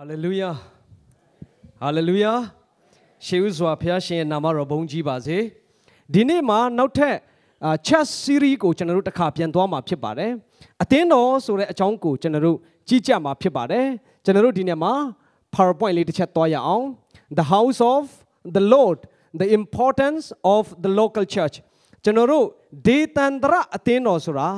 ဟာလေလုယာဟာလေလုယာရှေးဥစွာဘုရားရှင်ရဲ့နာမတော်ဘုန်းကြီးပါစေဒီနေ့မှာနောက်ထပ် chat series ကိုကျွန်တော်တို့တစ်ခါပြန်သွားမှာဖြစ်ပါတယ်အသင်းတော်ဆိုတဲ့အကြောင်းကိုကျွန်တော်တို့ကြည့်ကြမှာဖြစ်ပါတယ်ကျွန်တော်တို့ဒီနေ့မှာ PowerPoint လေးတစ်ချက်သွားရအောင် The House of the Lord the importance of the local church ကျွန်တော်တို့ဒေသန္တရအသင်းတော်ဆိုတာ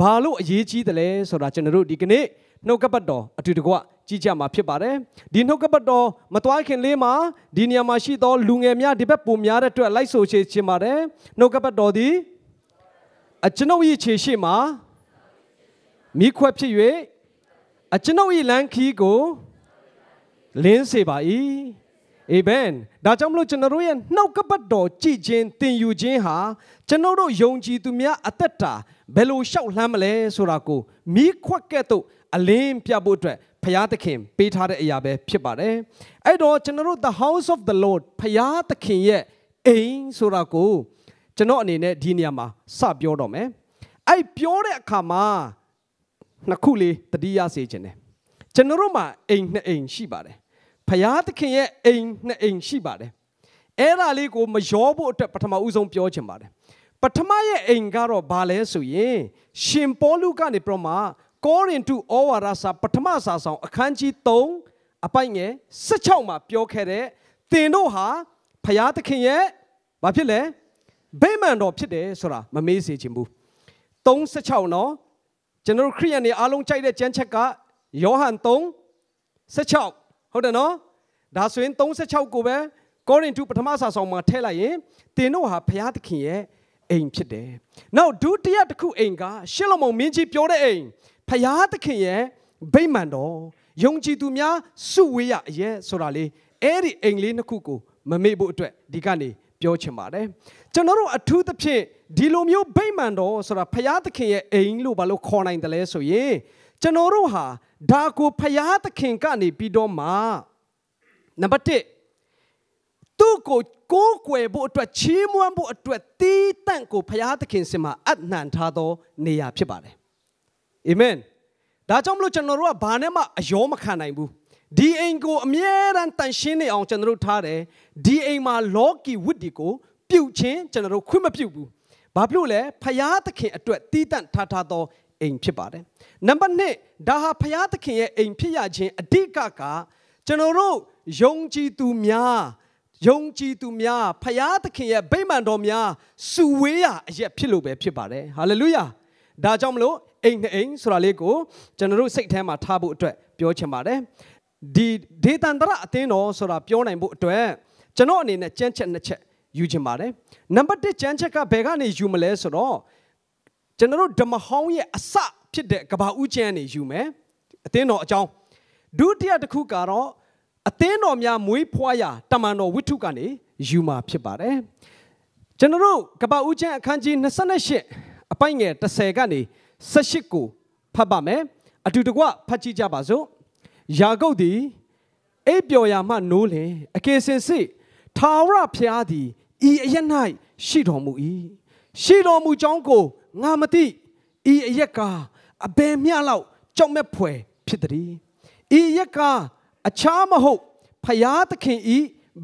ဘာလို့အရေးကြီးတယ်လဲဆိုတာကျွန်တော်တို့ဒီကနေ့နှုတ်ကပတ်တော်အတူတကွကြည့်ကြမှာဖြစ်ပါတယ်ဒီနှုတ်ကပတ်တော်မသွားခင်လေးမှာဒီနေရာမှာရှိသောလူငယ်များဒီဘက်ပုံများတဲ့အတွက်လိုက်ဆိုချေချင်ပါတယ်နှုတ်ကပတ်တော်သည်အကျွန်ုပ်၏ခြေရှိမှာမိခွက်ဖြစ်၍အကျွန်ုပ်၏လမ်းခီးကိုလင်းစေပါ၏အာမင်ဒါကြောင့်မလို့ကျွန်တော်တို့ရဲ့နှုတ်ကပတ်တော်ကြည်ခြင်းတင်ယူခြင်းဟာကျွန်တော်တို့ယုံကြည်သူများအသက်တာဘယ်လိုလျှောက်လှမ်းမလဲဆိုတာကိုမိခွက်ကဲ့သို့အလင်းပြဖို့အတွက်ဖျားသခင်ပေးထားတဲ့အရာပဲဖြစ်ပါတယ်အဲ့တော့ကျွန်တော်တို့ the house of the lord ဖျားသခင်ရဲ့အိမ်ဆိုတာကိုကျွန်တော်အနေနဲ့ဒီနေရာမှာစပြောတော့မယ်အဲ့ပြောတဲ့အခါမှာနှစ်ခုလေးတတိယစေခြင်းတယ်ကျွန်တော်တို့မှာအိမ်နှစ်အိမ်ရှိပါတယ်ဖျားသခင်ရဲ့အိမ်နှစ်အိမ်ရှိပါတယ်အဲ့ဒါလေးကိုမရောဖို့အတွက်ပထမဦးဆုံးပြောချင်ပါတယ်ပထမရဲ့အိမ်ကတော့ဘာလဲဆိုရင်ရှင်ပေါလုကနေပြတော့မှကောရင်တုဩဝါဒစာပထမစာဆောင်အခန်းကြီး3အပိုင်ငယ်16မှာပြောခဲ့တဲ့သင်တို့ဟာဖျားသခင်ရဲ့ဘာဖြစ်လဲဗိမာန်တော်ဖြစ်တယ်ဆိုတာမမေ့စေချင်ဘူး3:16နော်ကျွန်တော်ခရိယန်တွေအားလုံးကြိုက်တဲ့ကျမ်းချက်ကယောဟန်3:16ဟုတ်တယ်နော်ဒါဆိုရင်3:16ကိုပဲကောရင်တုပထမစာဆောင်မှာထည့်လိုက်ရင်သင်တို့ဟာဖျားသခင်ရဲ့အိမ်ဖြစ်တယ်။နောက်ဒုတိယတစ်ခုအိမ်ကရှေလမုန်မင်းကြီးပြောတဲ့အိမ်ဖရာသခင်ရဲ့ဗိမာန်တော်ယုံကြည်သူများစုဝေးရအရေးဆိုတာလေအဲ့ဒီအိမ်လေးနှစ်ခုကိုမမေ့ဖို့အတွက်ဒီကနေပြောချင်ပါတယ်ကျွန်တော်တို့အထူးသဖြင့်ဒီလိုမျိုးဗိမာန်တော်ဆိုတာဖရာသခင်ရဲ့အိမ်လို့ဘာလို့ခေါ်နိုင်တယ်လဲဆိုရင်ကျွန်တော်တို့ဟာဒါကို ဖရာသခင်ကနေပြီးတော့မှနံပါတ်1သူ့ကိုကိုးကွယ်ဖို့အတွက်ချီးမွမ်းဖို့အတွက်တီးတန့်ကိုဖရာသခင်စင်မှာအနှံထားသောနေရာဖြစ်ပါတယ်အာမင်ဒါကြောင့်မလို့ကျွန်တော်တို့ကဘာနဲ့မှအယောမခံနိုင်ဘူးဒီအိမ်ကိုအမြဲတမ်းတန်ရှင်းနေအောင်ကျွန်တော်တို့ထားတယ်ဒီအိမ်မှာလောကီဝတ်ဒီကိုပြုတ်ခြင်းကျွန်တော်တို့ခွင့်မပြုတ်ဘူးဘာဖြစ်လို့လဲဖယားသခင်အတွက်တီးတန့်ထားထားသောအိမ်ဖြစ်ပါတယ်နံပါတ်1ဒါဟာဖယားသခင်ရဲ့အိမ်ဖြစ်ရခြင်းအဓိကကကျွန်တော်တို့ယုံကြည်သူများယုံကြည်သူများဖယားသခင်ရဲ့ဗိမာန်တော်များစုဝေးရာအရက်ဖြစ်လို့ပဲဖြစ်ပါတယ်ဟာလေလုယာဒါကြောင့်မလို့အိမ်နဲ့အိမ်ဆိုတာလေးကိုကျွန်တော်တို့စိတ်ထဲမှာထားဖို့အတွက်ပြောချင်ပါတယ်ဒီဒေသန္တရအသင်းတော်ဆိုတာပြောနိုင်ဖို့အတွက်ကျွန်တော်အနေနဲ့ကြမ်းချက်နှစ်ချက်ယူချင်ပါတယ်နံပါတ်1ကြမ်းချက်ကဘယ်ကနေယူမလဲဆိုတော့ကျွန်တော်တို့ဓမ္မဟောင်းရဲ့အစဖြစ်တဲ့ကဘာဦးကျမ်းနေယူမယ်အသင်းတော်အကြောင်းဒုတိယတစ်ခုကတော့အသင်းတော်များမွေးဖွားရာတမန်တော်ဝိတ္ထုကနေယူမှာဖြစ်ပါတယ်ကျွန်တော်တို့ကပ္ပဦးချမ်းအခန်းကြီး28အပိုင်းငယ်30ကနေ18ကိုဖတ်ပါမယ်အတူတကွဖတ်ကြည့်ကြပါစို့ယာကုပ်သည်အိပ်ပျော်ရာမှနိုးလင်အကေစင်စစ်ထာဝရဘုရားသည်ဤအရ၌ရှိတော်မူ၏ရှိတော်မူကြောင်းကိုငါမသိဤအရက်ကအဘယ်မျှလောက်ကြောက်မက်ဖွယ်ဖြစ်သည်ဤရက်ကအခြားမဟုတ်ဖယားသခင်ဤ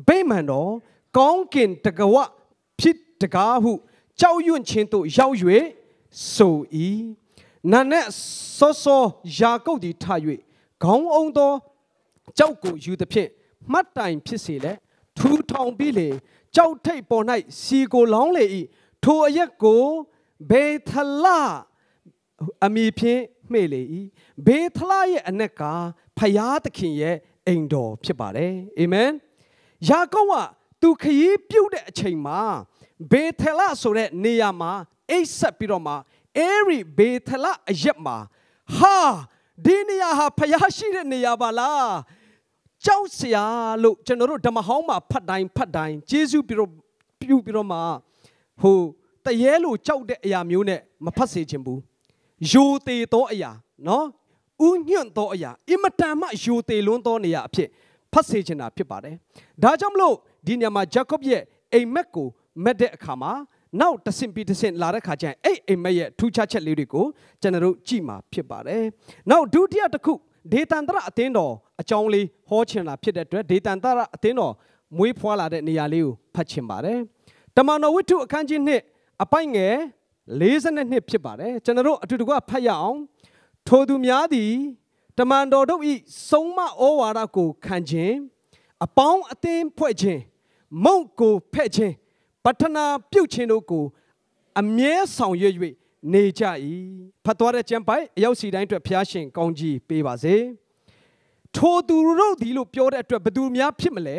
ဗိမာန်တော်ကောင်းကင်တကဝဖြစ်တကားဟုကြောက်ရွံ့ခြင်းသို့ရောက်၍ဆို၏နာနဲ့စောစောယာကုပ်သည်ထ၍ခေါင်းအုံသောကြောက်ကိုယူသည်ဖြင့်မှတ်တိုင်ဖြစ်စေလက်ထူထောင်ပြီးလေကြောက်ထိတ်ပေါ်၌စီကိုလောင်းလေ၏ထိုအရက်ကိုဘေသလအမိဖြင့်မှေ့လေ၏ဘေသလရဲ့အနက်ကဖယားသခင်ရဲ့အိမ်တော်ဖြစ်ပါတယ်အာမင်ယာကုပ်ကသူခရီးပြုတ်တဲ့အချိန်မှာဘေသလဆိုတဲ့နေရာမှာ အိတ်ဆက်ပြီးတော့မှအဲဒီဘေသလအရက်မှာဟာဒီနေရာဟာဖျားရှိတဲ့နေရာပါလားကြောက်စရာလို့ကျွန်တော်တို့ဓမ္မဟောင်းမှာဖတ်တိုင်းဖတ်တိုင်းဂျေစုပြီးတော့ပြုပြီးတော့မှဟိုတရဲလို့ကြောက်တဲ့အရာမျိုးနဲ့မဖတ်စေချင်ဘူးယိုသေးသောအရာနော်ဥညွန့်သောအရာအင်မတန်မှယိုသေးလွန်းသောနေရာအဖြစ်ဖတ်စေချင်တာဖြစ်ပါတယ်ဒါကြောင့်မလို့ဒီနေရာမှာဂျာကော့ရဲ့အိမ်မက်ကိုမက်တဲ့အခါမှာနောက်တဆင့်ပြီးတဆင့်လာတဲ့ခါကျရင်အဲ့အိမ်မက်ရဲ့ထူးခြားချက်လေးတွေကိုကျွန်တော်တို့ကြည့်မှာဖြစ်ပါတယ်နောက်ဒုတိယတစ်ခုဒေတန်တရအသင်းတော်အကြောင်းလေးဟောချင်တာဖြစ်တဲ့အတွက်ဒေတန်တရအသင်းတော်မွေးဖွားလာတဲ့နေရာလေးကိုဖတ်ချင်ပါတယ်တမန်တော်ဝိတ္ထုအခန်းကြီး1အပိုင်ငယ်42ဖြစ်ပါတယ်ကျွန်တော်တို့အတူတကွဖတ်ရအောင်ထိုသူများသည် တမန်တော်တို့ဤဆုံးမဩဝါဒကိုခံခြင်းအပေါင်းအသင်းဖွဲ့ခြင်းမုံကိုဖဲ့ခြင်းပထနာပြုတ်ခြင်းတို့ကို အမြဲဆောင်ရွက်၍နေကြ၏ဖတ်သွားတဲ့ကျမ်းပိုက်အရောက်စီတိုင်းအတွက်ဖျားရှင် ကောင်းကြီးပေးပါစေထိုသူတို့သည်လို့ပြောတဲ့အတွက်ဘသူများဖြစ်မလဲ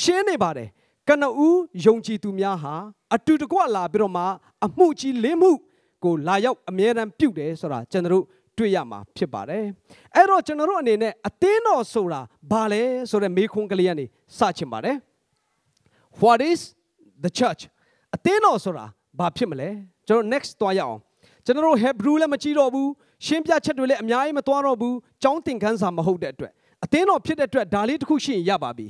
ရှင်းနေပါတယ်ကနဦးယုံကြည်သူများဟာအတူတကွလာ ပြီးတော့မှအမှုကြီးလင်းမှုကိုလာရောက်အမြဲတမ်းပြုတ်တယ်ဆိုတာကျွန်တော်တို့တွေ့ရမှာဖြစ်ပါတယ်အဲ့တော့ကျွန်တော်တို့အနေနဲ့အသင်းတော်ဆိုတာဘာလဲဆိုတဲ့မေးခွန်းကလေးကနေစချင်ပါတယ် What is the church အသင်းတော်ဆိုတာဘာဖြစ်မလဲကျွန်တော် next သွားရအောင်ကျွန်တော် Hebrew လည်းမကြည့်တော့ဘူးရှင်းပြချက်တွေလည်းအများကြီးမသွားတော့ဘူးចောင်းတင်ခန်းစာမဟုတ်တဲ့အတွက်အသင်းတော်ဖြစ်တဲ့အတွက်ဒါလေးတစ်ခုရှိရင်ရပါပြီ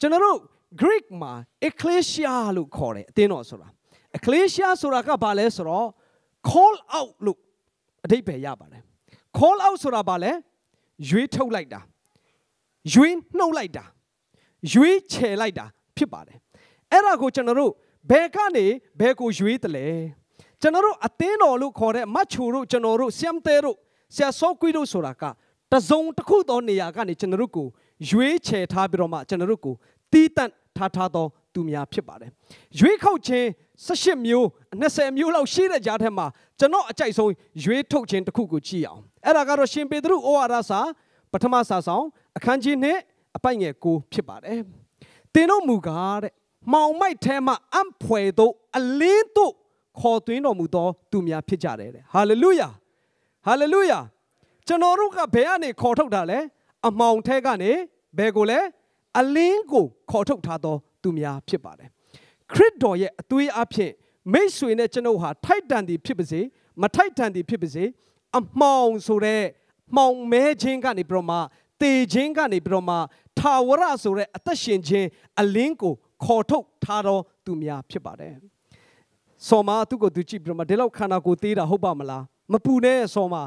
ကျွန်တော် Greek မှာ ecclesia လို့ခေါ်တယ်အသင်းတော်ဆိုတာ ecclesia ဆိုတာကဘာလဲဆိုတော့ call out လို့အဓိပ္ပာယ်ရပါတယ် call out ဆိုတာဘာလဲရွေးထုတ်လိုက်တာ ရွေးနှုတ်လိုက်တာရွေးချယ်လိုက်တာ ဖြစ်ပါတယ်အဲ့ဒါကိုကျွန်တော်တို့ဘယ်ကနေဘယ်ကို ရွေးတယ်လဲကျွန်တော်တို့အသင်းတော်လို့ခေါ်တဲ့မချူတို့ကျွန်တော်တို့ဆမ်တဲတို့ဆရာစောကွီတို့ဆိုတာကတစုံတစ်ခုသောနေရာကနေကျွန်တော်တို့ကိုရွေးချယ်ထားပြီးတော့မှကျွန်တော်တို့ကိုတီးတန့်ထားထားသောသူများဖြစ်ပါတယ်ရွေးခောက်ခြင်း18မျိုး20မျိုးလောက်ရှိတဲ့ကြားထဲမှာကျွန်တော်အကြိုက်ဆုံးရွေးထုတ်ခြင်းတစ်ခုကိုကြည့်အောင်အဲ့ဒါကတော့ရှင်ပေတရုဩဝါဒစာပထမစာဆောင်အခန်းကြီး2အပိုက်ငယ်9ဖြစ်ပါတယ်သင်တို့မူကားတဲ့မောင်မိုက်ထဲမှအံ့ဖွယ်သို့အလင်းသို့ခေါ်သွင်းတော်မူသောသူများဖြစ်ကြတယ်ဟာလေလုယာဟာလေလုယာကျွန်တော်တို့ကဘယ်ကနေခေါ်ထုတ်တာလဲအမောင်ထဲကနေဘယ်ကိုလဲအလင်းကိုခေါ်ထုတ်ထားသောသူများဖြစ်ပါတယ်ခရစ်တော်ရဲ့အသွေးအဖြစ်မိတ်ဆွေနဲ့ကျွန်ုပ်ဟာထိုက်တန်သည်ဖြစ်ပါစေမထိုက်တန်သည်ဖြစ်ပါစေအမောင်ဆိုတဲ့မှောင်မဲခြင်းကနေပြတော့မှတေခြင်းကနေပြတော့မှထာဝရဆိုတဲ့အသက်ရှင်ခြင်း အလင်းကိုခေါ်ထုတ်ထားသောသူများဖြစ်ပါတယ်။ဆော်မာသူ့ကိုသူကြည့်ပြီးတော့ဒီလောက်ခန္ဓာကိုယ်သေးတာဟုတ်ပါမလားမပူနဲ့ဆော်မာ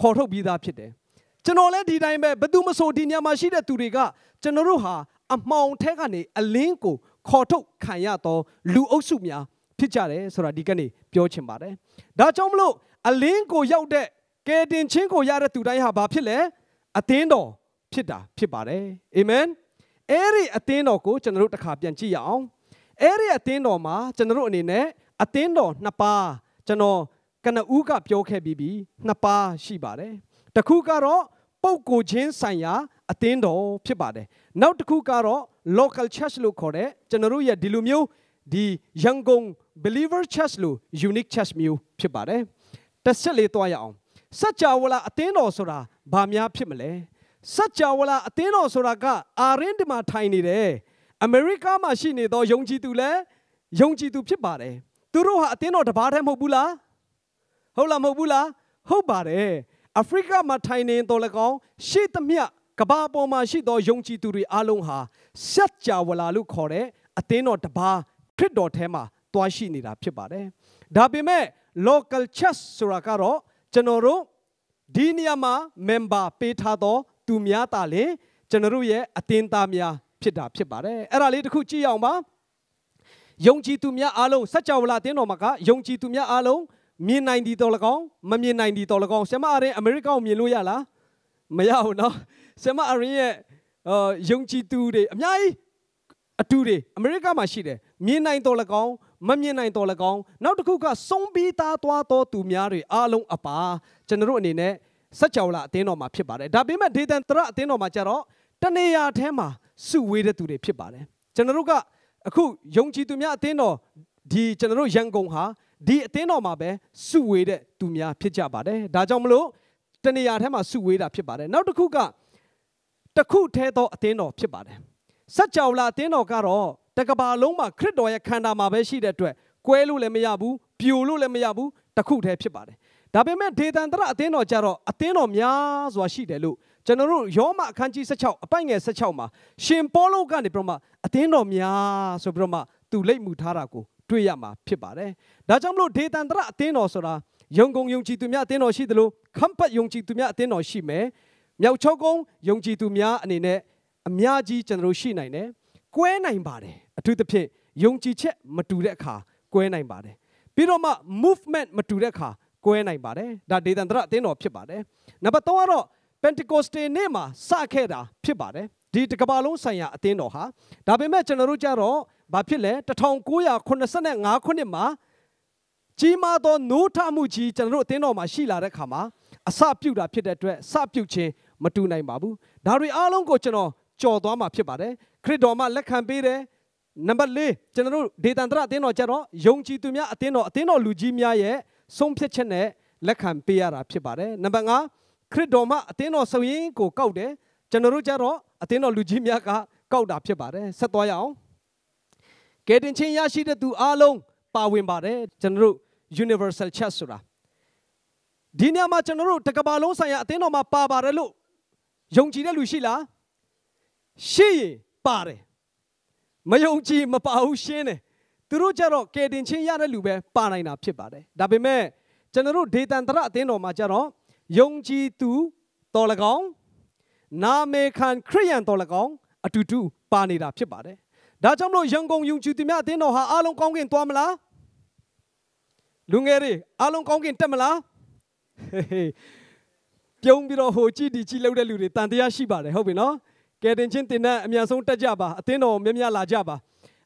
ခေါ်ထုတ်ပြီးသားဖြစ်တယ်။ကျွန်တော်လည်းဒီတိုင်းပဲဘသူမဆိုဒီညမှာရှိတဲ့သူတွေကကျွန်တော်တို့ဟာအမှောင်ထဲကနေအလင်းကိုခေါ်ထုတ်ခံရသောလူအုပ်စုများဖြစ်ကြတယ်ဆိုတာဒီကနေ့ပြောချင်ပါတယ်။ဒါကြောင့်မလို့အလင်းကိုရောက်တဲ့ကယ်တင်ခြင်းကိုရတဲ့သူတိုင်းဟာဘာဖြစ်လဲအသင်းတော်ဖြစ်တာ ဖြစ်ပါတယ်။အာမင်။အဲ့ဒီအသင်းတော်ကိုကျွန်တော်တို့တစ်ခါပြန်ကြည့်ရအောင်အဲ့ဒီအသင်းတော်မှာကျွန်တော်တို့အနေနဲ့အသင်းတော်နှစ်ပါးကျွန်တော်ကနဦးကပြောခဲ့ပြီးပြီနှစ်ပါးရှိပါတယ်တစ်ခုကတော့ပုပ်ကိုချင်းဆိုင်ရာ အသင်းတော်ဖြစ်ပါတယ်နောက်တစ်ခုကတော့ local church လို့ခေါ်တဲ့ကျွန်တော်တို့ရဲ့ဒီလိုမျိုးဒီရန်ကုန် believer church လို့ unique church မျိုးဖြစ်ပါတယ်တစ်ဆက်လေးတွားရအောင်စัจ java လာ အသင်းတော်ဆိုတာဘာများဖြစ်မလဲစัจ java လာအသင်းတော်ဆိုတာကအာရင်းဒီမှာထိုင်နေတယ်အမေရိကမှာရှိနေသောယုံကြည်သူလည်းယုံကြည်သူဖြစ်ပါတယ်သူတို့ဟာအသင်းတော်တစ်ပါးတည်းမဟုတ်ဘူးလားဟုတ်လားမဟုတ်ဘူးလားဟုတ်ပါတယ်အာဖရိကမှာထိုင်နေတော်လည်းကောင်းရှေ့သမျှကမ္ဘာပေါ်မှာရှိသောယုံကြည်သူတွေအလုံးဟာစัจ java လာလို့ခေါ်တဲ့အသင်းတော်တစ်ပါးခရစ်တော်ထဲမှာတွားရှိနေတာဖြစ်ပါတယ်ဒါပေမဲ့ local church ဆိုတာကတော့ကျွန်တော်တို့ဒီနေရာမှာ member ပေးထားသောသူများသာလျှင်ကျွန်တော်ရဲ့အသင်းသားများဖြစ်တာဖြစ်ပါတယ်အဲ့ဒါလေးတစ်ခုကြည့်အောင်ပါယုံကြည်သူများအားလုံးစัจ java လာတင်းတော်မှာကယုံကြည်သူများအားလုံးမြင်နိုင်သည်တော်၎င်းမမြင်နိုင်သည်တော်၎င်းဆရာမအရင်အမေရိကန်ကိုမြင်လို့ရလားမရဘူးเนาะဆရာမအရင်ရဲ့အာယုံကြည်သူတွေအများကြီးအတူတွေအမေရိကန်မှာရှိတယ်မြင်နိုင်တော်၎င်းမမြင်နိုင်တော်၎င်းနောက်တစ်ခုကဆုံးပြီးသားသွားတော်သူများတွေအားလုံးအပါကျွန်တော်တို့အနေနဲ့စัจ java လအသင်းတော်မှာဖြစ်ပါတယ်ဒါပေမဲ့ဒေသန်တရအသင်းတော်မှာကျတော့တနေရာထဲမှာစုဝေးတဲ့သူတွေဖြစ်ပါတယ်ကျွန်တော်တို့ကအခုယုံကြည်သူများအသင်းတော်ဒီကျွန်တော်တို့ရန်ကုန်ဟာဒီအသင်းတော်မှာပဲစုဝေးတဲ့သူများဖြစ်ကြပါတယ်ဒါကြောင့်မလို့တနေရာထဲမှာစုဝေးတာဖြစ်ပါတယ်နောက်တစ်ခုကတခုထဲသောအသင်းတော်ဖြစ်ပါတယ်စัจ java လအသင်းတော်ကတော့တကဘာလုံးမှာခရစ်တော်ရဲ့ခန္ဓာမှာပဲရှိတဲ့အတွက်ကွဲလို့လည်းမရဘူးပြိုလို့လည်းမရဘူးတခုတည်းဖြစ်ပါတယ်ဒါပေမဲ့ဒေသန္တရအသင်းတော်ကြတော့အသင်းတော်များစွာရှိတယ်လို့ကျွန်တော်တို့ယောမအခန်းကြီး16အပိုင်ငယ်16မှာရှင်ပေါလုကနေပြမအသင်းတော်များဆိုပြမသူလက်မှုထားတာကိုတွေ့ရမှာဖြစ်ပါတယ်။ဒါကြောင့်မလို့ဒေသန္တရအသင်းတော်ဆိုတာယုံကုံယုံကြည်သူများအသင်းတော်ရှိသလိုခမ်ပတ်ယုံကြည်သူများအသင်းတော်ရှိမယ်။မြောက်ချောကုန်းယုံကြည်သူများအနေနဲ့အများကြီးကျွန်တော်တို့ရှိနိုင်တယ်။ကွဲနိုင်ပါတယ်။အထူးသဖြင့်ယုံကြည်ချက်မတူတဲ့အခါကွဲနိုင်ပါတယ်။ပြီးတော့မှ movement မတူတဲ့အခါကွဲနိုင်ပါတယ်ဒါဒေသန္တရအသင်းတော်ဖြစ်ပါတယ်နံပါတ်3ကတော့ Pentecostal နေ့မှာစခဲ့တာဖြစ်ပါတယ်ဒီတကဘာလုံးဆိုင်ရာအသင်းတော်ဟာဒါပေမဲ့ကျွန်တော်တို့ကြတော့ဘာဖြစ်လဲ1985ခုနှစ်မှာကြီးမားသောနိုးထမှုကြီးကျွန်တော်တို့အသင်းတော်မှာရှိလာတဲ့ခါမှာအစပြုတ်တာဖြစ်တဲ့အတွက်စပြုတ်ခြင်းမတူနိုင်ပါဘူးဒါတွေအားလုံးကိုကျွန်တော်ကြော်သွားမှာဖြစ်ပါတယ်ခရစ်တော်မှာလက်ခံပေးတယ်နံပါတ်၄ကျွန်တော်တို့ဒေသန္တရအသင်းတော်ကျတော့ယုံကြည်သူများအသင်းတော်အသင်းတော်လူကြီးများရဲ့ဆုံးဖြတ်ချက်နဲ့လက်ခံပေးရတာဖြစ်ပါတယ်နံပါတ်5ခရစ်တော်မှာအသင်းတော်ဆိုရင်ကိုကောက်တယ်ကျွန်တော်တို့ကြတော့အသင်းတော်လူကြီးများက ကောက်တာဖြစ်ပါတယ်ဆက်သွားရအောင်ကယ်တင်ခြင်းရရှိတဲ့သူအားလုံးပါဝင်ပါတယ်ကျွန်တော်တို့ universal church ဆိုတာဒီညမှာကျွန်တော်တို့တကဘာလုံးဆိုင်ရာအသင်းတော်မှာပါပါတယ်လို့ယုံကြည်တဲ့လူရှိလားရှိရင်ပါတယ်မယုံကြည်မပါဘူးရှင်းတယ်သူတို့ကြတော့ကယ်တင်ခြင်းရတဲ့လူပဲပါနိုင်တာဖြစ်ပါတယ်ဒါပေမဲ့ကျွန်တော်တို့ဒေတန်တရအသင်းတော်မှာကြတော့ယုံကြည်သူတော်၎င်းနာမေခံခရိယန်တော်၎င်းအတူတူပါနေတာဖြစ်ပါတယ်ဒါကြောင့်မလို့ရန်ကုန်ယုံကြည်သူများအသင်းတော်ဟာအားလုံးကောင်းကင်သွားမလားလူငယ်တွေအားလုံးကောင်းကင်တက်မလားပြုံးပြီးတော့ဟိုကြည့်ဒီကြည့်လောက်တဲ့လူတွေတန်တရားရှိပါတယ်ဟုတ်ပြီနော်ကယ်တင်ချင်းတင်တဲ့အမြန်ဆုံးတက်ကြပါအသင်းတော်များများလာကြပါ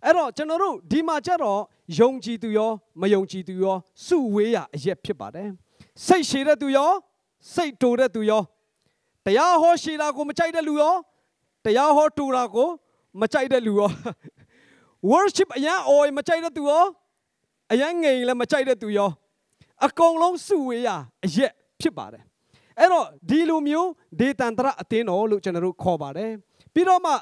အဲ့တော့ကျွန်တော်တို့ဒီမှာကြတော့ယုံကြည်သူရောမယုံကြည်သူရောစုဝေးရအရက်ဖြစ်ပါတယ်စိတ်ရှည်တဲ့သူရောစိတ်တူတဲ့သူရောတရားဟောရှည်တာကို မကြိုက်တဲ့လူရောတရားဟောတူတာကိုမကြိုက်တဲ့လူရော worship အရန်အော်မကြိုက်တဲ့သူရောအရန်ငိန်လည်းမကြိုက်တဲ့သူရော အကုန်လုံးစုဝေးရအရက်ဖြစ်ပါတယ်အဲ့တော့ဒီလိုမျိုးဒေတန္တရအသင်းတော်လို့ကျွန်တော်တို့ခေါ်ပါတယ်ပြီးတော့မှ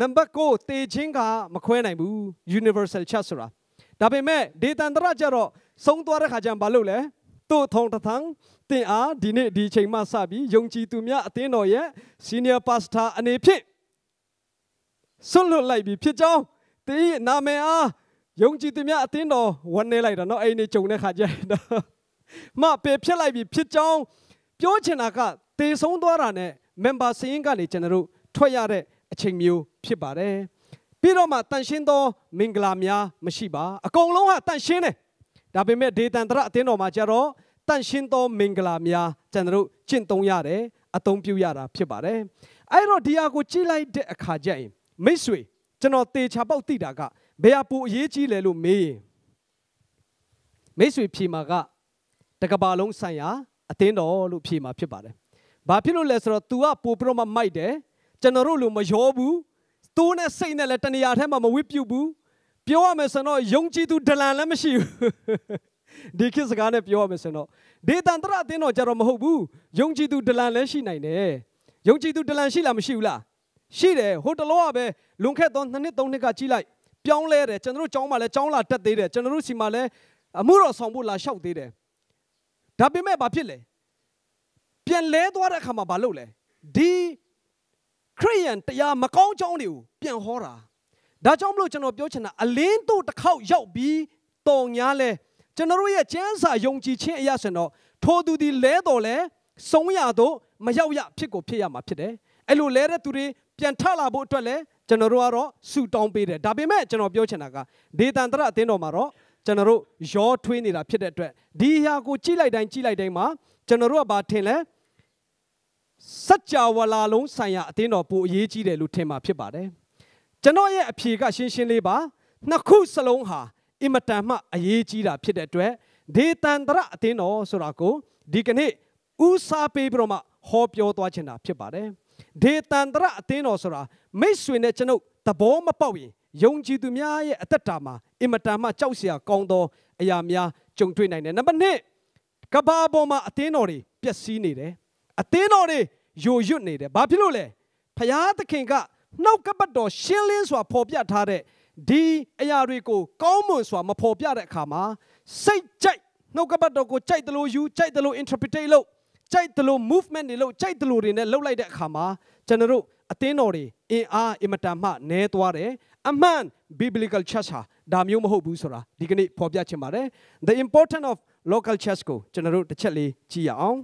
နံပါတ်6တေခြင်းကမခွဲနိုင်ဘူး universal church ဆိုတာဒါပေမဲ့ဒေတန္တရကျတော့ဆုံးသွားတဲ့ခါကျရင်ဘာလို့လဲတို့ထုံတထံတင်အားဒီနေ့ဒီချိန်မှစပြီးယုံကြည်သူများအသင်းတော်ရဲ့ senior pastor အနေဖြင့်ဆွန့်လွတ်လိုက်ပြီးဖြစ်ကြောင်းတင်းရဲ့နာမည်အားယုံကြည်သူများအသင်းတော်ဝန်နေလိုက်တာเนาะအဲ့ဒီကြုံတဲ့ခါကျရင်မပေဖြစ်လိုက်ပြီးဖြစ်ကြောင်းပြောချင်တာကတေဆုံးသွားတာနဲ့ member စင်းကနေကျွန်တော်တို့ထွက်ရတဲ့အချိန်မျိုးဖြစ်ပါတယ်ပြီးတော့မှတန်ရှင်းသောမင်္ဂလာများမရှိပါအကုန်လုံးဟာတန်ရှင်းတယ်ဒါပေမဲ့ဒေတန်တရအသင်းတော်မှာကျတော့တန်ရှင်းသောမင်္ဂလာများကျွန်တော်တို့ကျင့်သုံးရတယ်အသုံးပြုရတာဖြစ်ပါတယ်အဲ့တော့ဒီဟာကိုကြည့်လိုက်တဲ့အခါကျရင်မိတ်ဆွေကျွန်တော်တေချာပေါက်သိတာကဘယ်ဟာပူအရေးကြီးလဲလို့မေးရင်မိတ်ဆွေဖြေမှာကတကဘာလုံးဆိုင်ရာအသင်းတော်လို့ဖြေမှာဖြစ်ပါတယ်ဘာဖြစ်လို့လဲဆိုတော့ तू ကပိုပြီးတော့မှမိုက်တယ်ကျွန်တော်တို့လိုမရောဘူးသူနဲ့စိတ်နဲ့လည်းတဏှာထဲမှာမဝိပုဘူးပြောရမယ်ဆိုတော့ယုံကြည်သူဒလန်လည်းမရှိဘူးဒီခေတ်စကားနဲ့ပြောရမယ်ဆိုတော့ဒေတန်တရအတင်းတော့ကြတော့မဟုတ်ဘူးယုံကြည်သူဒလန်လည်းရှိနိုင်တယ်ယုံကြည်သူဒလန်ရှိလားမရှိဘူးလားရှိတယ်ဟိုတလောကပဲလွန်ခဲ့သောနှစ်နှစ်သုံးနှစ်ကကြီးလိုက်ပြောင်းလဲတယ်ကျွန်တော်တို့ကျောင်းမှာလည်းကျောင်းလာတက်သေးတယ်ကျွန်တော်တို့စီမှာလည်းအမှုတော်ဆောင်ဖို့လာလျှောက်သေးတယ်ဒါပေမဲ့ဘာဖြစ်လဲပြန်လဲသွားတဲ့အခါမှာဘာလုပ်လဲဒီခရိယန်တရားမကောင်းကြောင်းတွေကိုပြန်ဟောတာဒါကြောင့်မလို့ကျွန်တော်ပြောချင်တာအလင်းတို့တစ်ခေါက်ရောက်ပြီးတောင်ညာလဲကျွန်တော်တို့ရဲ့ကျမ်းစာယုံကြည်ခြင်းအရာဆိုတော့ထိုသူသည်လဲတော်လဲဆုံးရတော့မရောက်ရဖြစ်ကိုဖြစ်ရမှာဖြစ်တယ်အဲ့လိုလဲတဲ့သူတွေပြန်ထလာဖို့အတွက်လဲကျွန်တော်တို့ကတော့ဆူတောင်းပေးတယ်ဒါပေမဲ့ကျွန်တော်ပြောချင်တာကဒေတန်တရအသင်းတော်မှာတော့ကျွန်တော်တို့ရောထွေးနေတာဖြစ်တဲ့အတွက်ဒီအရာကိုကြည့်လိုက်တိုင်းကြည့်လိုက်တိုင်းမှာကျွန်တော်တို့ကဘာထင်လဲစัจ java လာလုံးဆိုင်ရာအသင်းတော်ပိုအရေးကြီးတယ်လို့ထင်မှာဖြစ်ပါတယ်ကျွန်တော်ရဲ့အဖြေကရှင်းရှင်းလေးပါနှစ်ခုစလုံးဟာအင်မတန်မှ အရေးကြီးတာ ဖြစ်တဲ့အတွက်ဒေတန္တရအသင်းတော်ဆိုတာကိုဒီကနေ့ဥစားပေးပြီးတော့မှဟောပြောသွားချင်တာဖြစ်ပါတယ်ဒေတန္တရအသင်းတော်ဆိုတာမိတ်ဆွေနဲ့ကျွန်ုပ်သဘောမပေါက်ရင်ယုံကြည်သူများရဲ့အသက်တာမှာအင်မတန်မှကြောက်စရာကောင်းသောအရာများကြုံတွေ့နိုင်တယ်နံပါတ်1ကဘာပေါ်မှာအသင်းတော်တွေပျက်စီးနေတယ်အသင်းတော်တွေယိုယွတ်နေတယ်ဘာဖြစ်လို့လဲဖျားသခင်ကနှုတ်ကပတ်တော်ရှင်းလင်းစွာဖော်ပြထားတဲ့ဒီအရာတွေကိုကောင်းမွန်စွာမဖော်ပြတဲ့အခါမှာစိတ်ကြိုက်နှုတ်ကပတ်တော်ကိုကြိုက်တယ်လို့ယူကြိုက်တယ်လို့ interpretate လုပ်ကြိုက်တယ်လို့ movement တွေလုပ်ကြိုက်တယ်လို့တွေနဲ့လှုပ်လိုက်တဲ့အခါမှာကျွန်တော်တို့အသင်းတော်တွေအင်အားအင်မတန်မှနည်းသွားတယ်အမှန် biblical church ဟာဒါမျိုးမဟုတ်ဘူးဆိုတာဒီကနေ့ဖော်ပြချင်ပါတယ် the important of local church ကိုကျွန်တော်တို့တစ်ချက်လေးကြည့်ရအောင်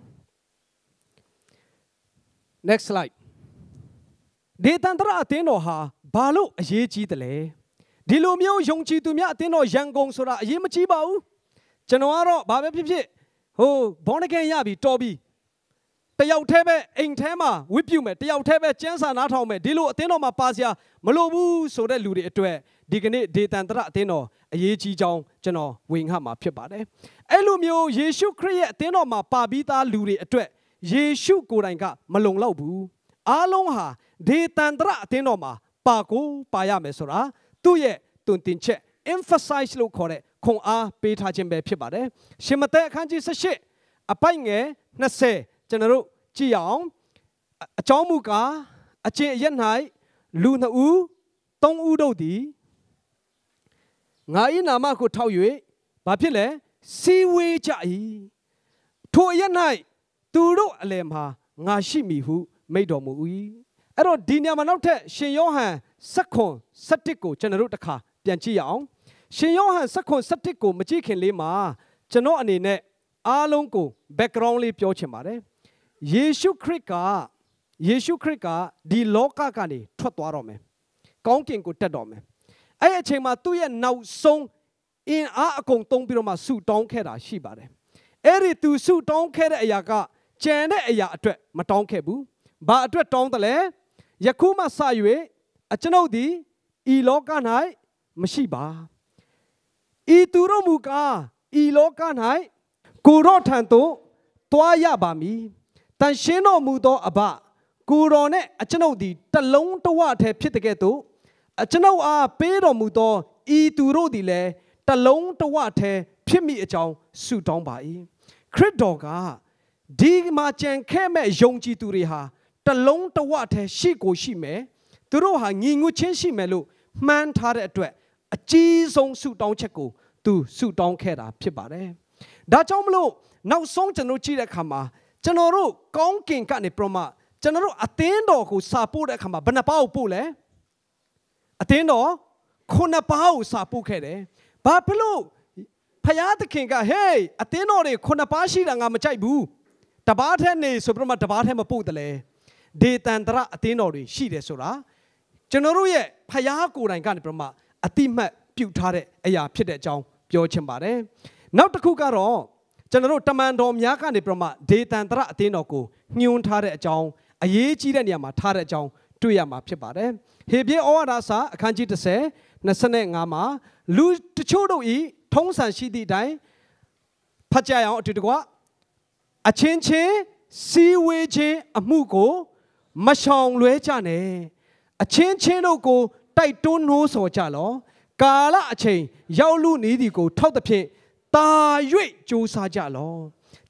next slide ဒေသန္တရအသင်းတော်ဟာဘာလို့အရေးကြီးသလဲဒီလိုမျိုးယုံကြည်သူများအသင်းတော် ရန်ကုန်ဆိုတာအရေးမကြီးပါဘူးကျွန်တော်ကတော့ဘာပဲဖြစ်ဖြစ်ဟိုဘောနကန်ရပြီတော်ပြီတယောက်တည်းပဲအိမ်ထဲမှာဝစ်ပြူမယ်တယောက်တည်းပဲကျန်းစာနားထောင်မယ်ဒီလိုအသင်းတော်မှာပါစရာမလိုဘူးဆိုတဲ့လူတွေအတွက်ဒီကနေ့ဒေသန္တရအသင်းတော်အရေးကြီးကြောင်းကျွန်တော်ဝေငှမှာဖြစ်ပါတယ်အဲ့လိုမျိုးယေရှုခရစ်ရဲ့အသင်းတော်မှာပါပြီးသားလူတွေအတွက်ယေရှုကိုယ်တိုင်က မလုံလောက်ဘူးအားလုံးဟာဒေတန္တရအသင်းတော်မှာပါကိုပါရမယ်ဆိုတာသူ့ရဲ့တွင်တင်ချက် emphasize လို့ခေါ်တဲ့ခွန်အားပေးထားခြင်းပဲဖြစ်ပါတယ်ရှင်မသက်အခန်းကြီး18အပိုက်ငယ်20ကျွန်တော်တို့ကြည့်အောင်အကြောင်းမူကားအချင်းအရက်၌လူ2ဦး3ဦးတို့သည်ငါ၏နာမကိုထောက်၍ဘာဖြစ်လဲစီဝေးကြ၏ထိုအရက်၌သူတို့အလယ်မှာငါရှိမည်ဟုမိတော်မူ၏အဲ့တော့ဒီညမှာနောက်ထပ်ရှင်ယောဟန်7ခွန်7ကိုကျွန်တော်တို့တစ်ခါပြန်ကြည့်ရအောင်ရှင်ယောဟန်7ခွန်7ကိုမကြည့်ခင်လေးမှာကျွန်တော်အနေနဲ့အားလုံးကို background လေးပြောချင်ပါတယ်ယေရှုခရစ်ကယေရှုခရစ်ကဒီလောကကနေထွက်သွားတော့မယ်ကောင်းကင်ကိုတက်တော့မယ်အဲ့အချိန်မှာသူ့ရဲ့နောက်ဆုံးအင်အားအကုန်သုံးပြီးတော့မှဆူတောင်းခဲ့တာရှိပါတယ်အဲ့ဒီသူဆူတောင်းခဲ့တဲ့အရာကကြံတဲ့အရာအတွက်မတောင်းခဲ့ဘူး။ဘာအတွက်တောင်းတယ်လဲ။ယခုမှစ၍အကျွန်ုပ်သည်ဤလောက၌မရှိပါ။ဤသူတို့မူကားဤလောက၌ကိုရော့ထံသို့တွားရပါမည်။တန်ရှင်းတော်မူသောအဘကိုရောနဲ့အကျွန်ုပ်သည်တလုံးတဝထဲဖြစ်တဲ့ကဲ့သို့အကျွန်ုပ်အားပေးတော်မူသောဤသူတို့သည်လည်းတလုံးတဝထဲဖြစ်မိအကြောင်းဆုတောင်းပါ၏။ခရစ်တော်ကဒီမှာကြံခဲ့မဲ့ယုံကြည်သူတွေဟာတလုံးတဝအထဲရှိကိုရှိမယ်သူတို့ဟာညီငွတ်ချင်းရှိမယ်လို့မှန်းထားတဲ့အတွက်အကြီးဆုံးဆုတောင်းချက်ကို သူဆုတောင်းခဲ့တာဖြစ်ပါတယ်ဒါကြောင့်မလို့နောက်ဆုံးကျွန်တော်ကြည့်တဲ့အခါမှာကျွန်တော်တို့ကောင်းကင်ကနေပြမကျွန်တော်တို့အသင်းတော်ကိုစာပို့တဲ့အခါမှာဘယ်နှပါးကိုပို့လဲအသင်းတော်ခုနှစ်ပါးကိုစာပို့ခဲ့တယ်ဘာဖြစ်လို့ဖယားသခင်ကဟေးအသင်းတော်တွေခုနှစ်ပါးရှိတာငါမကြိုက်ဘူးတပားထက်နေဆိုပြီးတော့တပားထက်မပို့တယ်လေဒေတန္တရအတင်းတော်တွေရှိတယ်ဆိုတာကျွန်တော်တို့ရဲ့ဖျားကိုယ်တိုင်ကနေပြမအတိမတ်ပြုတ်ထားတဲ့အရာဖြစ်တဲ့အကြောင်းပြောချင်ပါတယ်နောက်တစ်ခုကတော့ကျွန်တော်တို့တမန်တော်များကနေပြမဒေတန္တရအတင်းတော်ကိုညှိုးထားတဲ့အကြောင်းအရေးကြီးတဲ့နေရာမှာထားတဲ့အကြောင်းတွေ့ရမှာဖြစ်ပါတယ်ဟေပြဲဩဝါဒစာအခန်းကြီး30 25မှာလူတချို့တို့ဤထုံးစံရှိသည့်အတိုင်းဖတ်ကြရအောင်အတူတကွအချင်းချင်းစီဝေးခြင်းအမှုကို မရှောင်လွဲကြနဲ့အချင်းချင်းတို့ကိုတိုက်တွန်းနှိုးဆော်ကြလောကာလအချိန်ရောက်လူနေသည်ကို ထောက်သဖြင့်တာ၍ကြိုးစားကြလော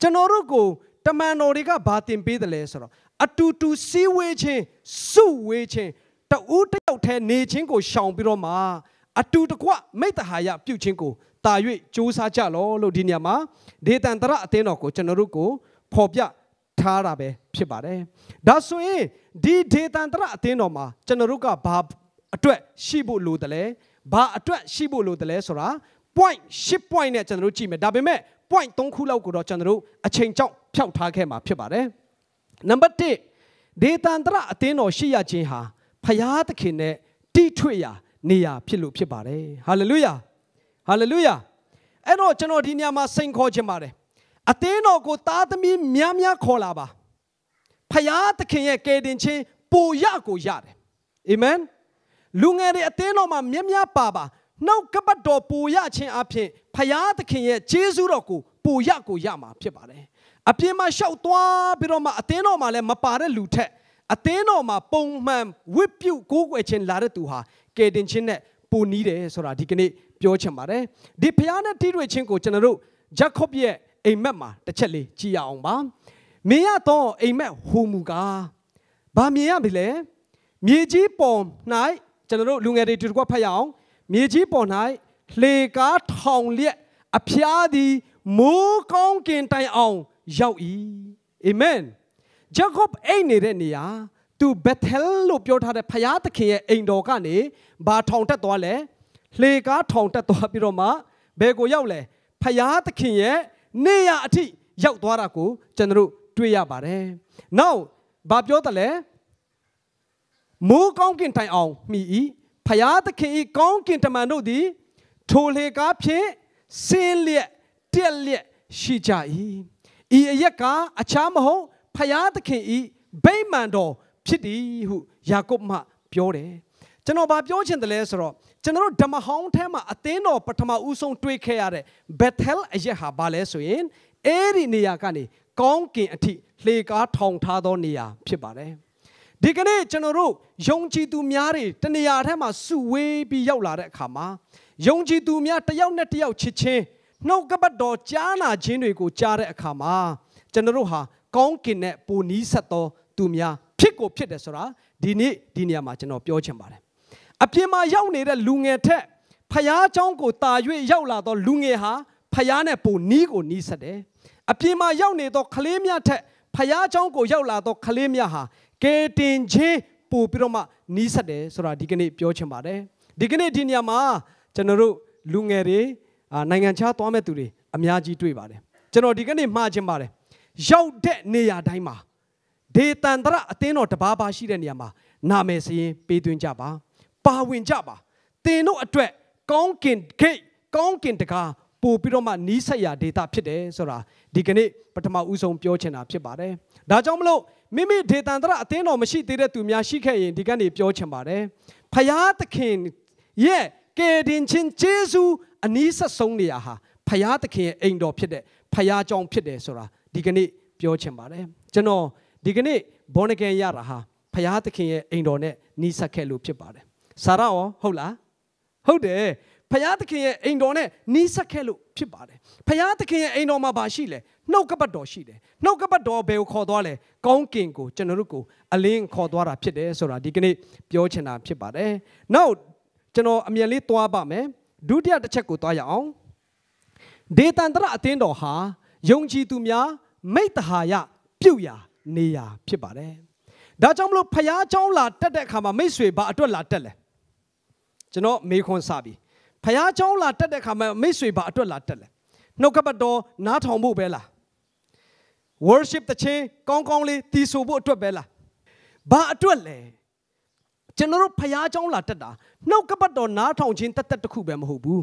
ကျွန်တော်တို့ကို တမန်တော်တွေကဘာတင်ပေးတယ်လဲဆိုတော့အတူတူစီဝေးခြင်းစုဝေးခြင်းတဦးတယောက်တည်းနေခြင်းကိုရှောင်ပြီးတော့မှအတူတကွမိတ္တဟာယပြုခြင်းကိုတာ၍ကြိုးစားကြလောလို့ဒီနေရာမှာဒေတန်တရအသင်းတော်ကိုကျွန်တော်တို့ကိုဖော်ပြထားတာပဲဖြစ်ပါတယ်။ဒါဆိုရင်ဒီဒေသန္တရအသင်းတော်မှာကျွန်တော်တို့ကဘာအတွက် ရှိဖို့လိုတယ်လဲ။ဘာအတွက် ရှိဖို့လိုတယ်လဲဆိုတာ point 10 point နဲ့ကျွန်တော်တို့ကြည့်မယ်။ဒါပေမဲ့ point 3ခုလောက်ကိုတော့ကျွန်တော်တို့အချိန်ကြောင့်ဖြောက်ထားခဲ့မှာဖြစ်ပါတယ်။နံပါတ်1ဒေသန္တရအသင်းတော်ရှိရခြင်းဟာဖရာသခင်နဲ့တိထွေရာနေရာဖြစ်လို့ဖြစ်ပါတယ်။ဟာလေလုယာ။ဟာလေလုယာ။အဲ့တော့ကျွန်တော်ဒီနေရာမှာစိန်ခေါ်ခြင်းပါတယ်အသင်းတော်ကိုသားသမီးများများခေါ်လာပါဖယားသခင်ရဲ့ကယ်တင်ခြင်းပိုရကိုရတယ်အာမင်လူငယ်တွေအသင်းတော်မှာများများပါပါနှုတ်ကပတ်တော်ပိုရခြင်းအပြင်ဖယားသခင်ရဲ့ခြေဆုတော်ကိုပိုရကိုရမှာဖြစ်ပါတယ်အပြင်မှာရှောက်သွားပြီးတော့မှအသင်းတော်မှာလည်းမပါတဲ့လူထက်အသင်းတော်မှာပုံမှန်ဝိပုကိုးကွယ်ခြင်းလာတဲ့သူဟာကယ်တင်ခြင်းနဲ့ပိုနီးတယ်ဆိုတာဒီကနေ့ပြောချင်ပါတယ်ဒီဖယားနဲ့တိတွေ့ခြင်းကိုကျွန်တော်တို့ဂျက်ကော့ရဲ့အိမ်မက်မှာတစ်ချက်လေးကြည့်ရအောင်ပါမြင်ရသောအိမ်မက်ဟူမူကားဘာမြင်ရမလဲမြေကြီးပေါ်၌ကျွန်တော်တို့လူငယ်တွေဒီတစ်ခွက်ဖတ်ရအောင် မြေကြီးပေါ်၌လေကားထောင်လျက်အဖျားသည်မိုးကောင်းကင်တိုင်အောင် ရောက်၏အာမင်ဂျေကောဘ်အိမ်နေတဲ့နေရာသူဘက်သဲလ်လို့ပြောထားတဲ့ဖယားသခင်ရဲ့အိမ်တော်ကနေဘာထောင်တက်သွားလဲလေကားထောင်တက်သွားပြီးတော့မှဘယ်ကိုရောက်လဲဖယားသခင်ရဲ့နေရအထိရောက်သွားတာကိုကျွန်တော်တို့တွေ့ရပါတယ်။ Now ဘာပြောတယ်လဲ။မိုးကောင်းကင်တိုင်အောင်မိဤဖျားသခင်ဤကောင်းကင်တမန်တို့သည်ထိုလေကားဖြင့်ဆင်းလျက်တက်လျက်ရှိကြ၏။ဤအရက်ကအခြားမဟုတ်ဖျားသခင်ဤဗိမာန်တော်ဖြစ်သည်ဟုယာကုပ်မှပြောတယ်။ကျွန်တော်ဘာပြောချင်တယ်လဲဆိုတော့ကျွန်တော်ဓမ္မဟောင်းထဲမှာအသင်းတော်ပထမဦးဆုံးတွေ့ခဲ့ရတဲ့ Bethel အရက်ဟာဘာလဲဆိုရင်အဲ့ဒီနေရာကနေကောင်းကင်အထိလှေကားထောင်ထားသောနေရာဖြစ်ပါတယ်ဒီကနေ့ကျွန်တော်တို့ယုံကြည်သူများတွေတနေရာထဲမှာစုဝေးပြီးရောက်လာတဲ့အခါမှာယုံကြည်သူများတယောက်နဲ့တယောက်ချစ်ချင်းနှုတ်ကပတ်တော်ကြားနာခြင်းတွေကိုကြားတဲ့အခါမှာကျွန်တော်တို့ဟာကောင်းကင်နဲ့ပူနီးဆက်သောသူများဖြစ်ကိုဖြစ်တယ်ဆိုတာဒီနေ့ဒီနေရာမှာကျွန်တော်ပြောချင်ပါတယ်အပြင်မှာရောက်နေတဲ့လူငယ်ထက်ဖျားเจ้าကိုတာ၍ရောက်လာသောလူငယ်ဟာဖျားနဲ့ပိုနီးကိုနီးဆက်တယ်အပြင်မှာရောက်နေသောကလေးများထက်ဖျားเจ้าကိုရောက်လာသောကလေးများဟာကေတင်ချင်းပို့ပြီးတော့မှနီးဆက်တယ်ဆိုတာဒီကနေ့ပြောချင်ပါတယ်ဒီကနေ့ဒီနေရာမှာကျွန်တော်တို့လူငယ်တွေနိုင်ငံခြားသွားမဲ့သူတွေအများကြီးတွေ့ပါတယ်ကျွန်တော်ဒီကနေ့မှားချင်ပါတယ်ရောက်တဲ့နေရာတိုင်းမှာဒေတန္တရအသင်းတော်တပါးပါရှိတဲ့နေရာမှာနာမည်စရင်ပေးသွင်းကြပါပါဝင်ကြပါသင်တို့အတွက်ကောင်းကင်ဂိတ်ကောင်းကင်တကားပို့ပြီးတော့မှနီးဆက်ရာဒေတာဖြစ်တယ်ဆိုတာဒီကနေ့ပထမဦးဆုံးပြောချင်တာဖြစ်ပါတယ်ဒါကြောင့်မလို့မိမိဒေတန်တရအသင်းတော်မရှိသေးတဲ့သူများရှိခဲ့ရင်ဒီကနေ့ပြောချင်ပါတယ်ဖယားသခင်ရဲ့ကယ်တင်ခြင်းဂျေဇုအနီးဆက်ဆုံးနေရာဟာဖယားသခင်ရဲ့အိမ်တော်ဖြစ်တဲ့ဖယားကြောင့်ဖြစ်တယ်ဆိုတာဒီကနေ့ပြောချင်ပါတယ်ကျွန်တော်ဒီကနေ့ born again ရတာဟာဖယားသခင်ရဲ့အိမ်တော်နဲ့နီးဆက်ခဲ့လို့ဖြစ်ပါတယ်ဇာရရောဟုတ်လားဟုတ်တယ်ဖယားသခင်ရဲ့အိမ်တော်နဲ့နီးဆက်ခဲ့လို့ဖြစ်ပါတယ်ဖယားသခင်ရဲ့အိမ်တော်မှာဘာရှိလဲနှုတ်ကပတ်တော်ရှိတယ်နှုတ်ကပတ်တော်ဘယ်ကိုခေါ်သွားလဲကောင်းကင်ကိုကျွန်တော်တို့ကိုအလင်းခေါ်သွားတာဖြစ်တယ်ဆိုတာဒီကနေ့ပြောချင်တာဖြစ်ပါတယ်နောက်ကျွန်တော်အမြဲလေးသွားပါမယ်ဒုတိယတစ်ချက်ကိုသွားရအောင်ဒေတန္တရအသင်းတော်ဟာယုံကြည်သူများ မိတ္တဟာယပြုတ်ရာ နေရာ ဖြစ်ပါတယ်ဒါကြောင့်မလို့ဖျားเจ้าလာတက်တဲ့အခါမှာမိတ်ဆွေဘာအတွက်လာတက်လဲကျွန်တော်မေခွန်းစပြီဖះเจ้าလာတက်တဲ့ခါမှာမိတ်ဆွေပါအတွက်လာတက်လဲနှုတ်ကပတ်တော်နားထောင်ဖို့ပဲလား worship တခြင်းကောင်းကောင်းလေးတည်ဆိုဖို့အတွက်ပဲလားဘာအတွက်လဲကျွန်တော်တို့ဖះเจ้าလာတက်တာနှုတ်ကပတ်တော်နားထောင်ခြင်းတက်တက်တခုပဲမဟုတ်ဘူး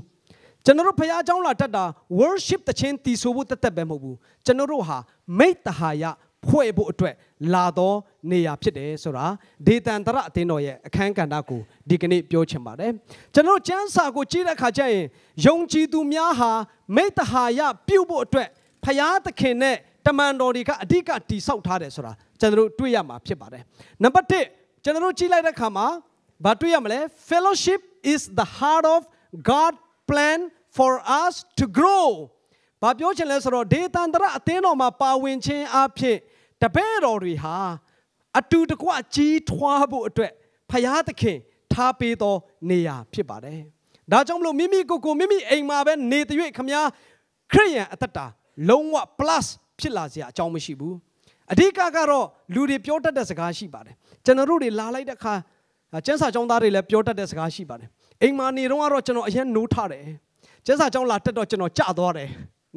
ကျွန်တော်တို့ဖះเจ้าလာတက်တာ worship တခြင်းတည်ဆိုဖို့တက်တက်ပဲမဟုတ်ဘူးကျွန်တော်တို့ဟာမိတ်တဟာယဖွဲ့ဖို့အတွက် လာတော့နေရာဖြစ်တယ်ဆိုတာဒေတန်တရအတင်းတော်ရဲ့အခန်းကဏ္ဍကိုဒီကနေ့ပြောချင်ပါတယ်ကျွန်တော်ကျမ်းစာကိုကြည့်တဲ့အခါကျရင်ယုံကြည်သူများဟာမေတ္တာဟာယပြုဖို့အတွက်ဖျားသခင်နဲ့တမန်တော်တွေကအဓိကတိဆောက်ထားတယ်ဆိုတာကျွန်တော်တို့တွေ့ရမှာဖြစ်ပါတယ်နံပါတ်1ကျွန်တော်တို့ကြည့်လိုက်တဲ့အခါမှာဘာတွေ့ရမလဲ fellowship is the heart of god plan for us to grow ဘာပြောချင်လဲဆိုတော့ဒေသန္တရအသင်းတော်မှာပါဝင်ခြင်းအဖြစ်တပည့်တော်တွေဟာ အတူတကွကြီးထွားဖို့အတွက်ဖယားသခင်ထားပေးသောနေရာဖြစ်ပါတယ်။ဒါကြောင့်မလို့မိမိကိုယ်ကိုမိမိအိမ်မှာပဲနေတဲ့၍ခမည်းခရိယံအသက်တာလုံးဝ plus ဖြစ်လာစရာအကြောင်းမရှိဘူး။အဓိကကတော့လူတွေပြောတတ်တဲ့စကားရှိပါတယ်။ကျွန်တော်တို့တွေလာလိုက်တဲ့အခါကျန်းစာကျောင်းသားတွေလည်းပြောတတ်တဲ့စကားရှိပါတယ်။အိမ်မှာနေတော့ကတော့ကျွန်တော်အရင်နိုးထတယ်။ကျန်းစာကျောင်းလာတက်တော့ကျွန်တော်ကြသွားတယ်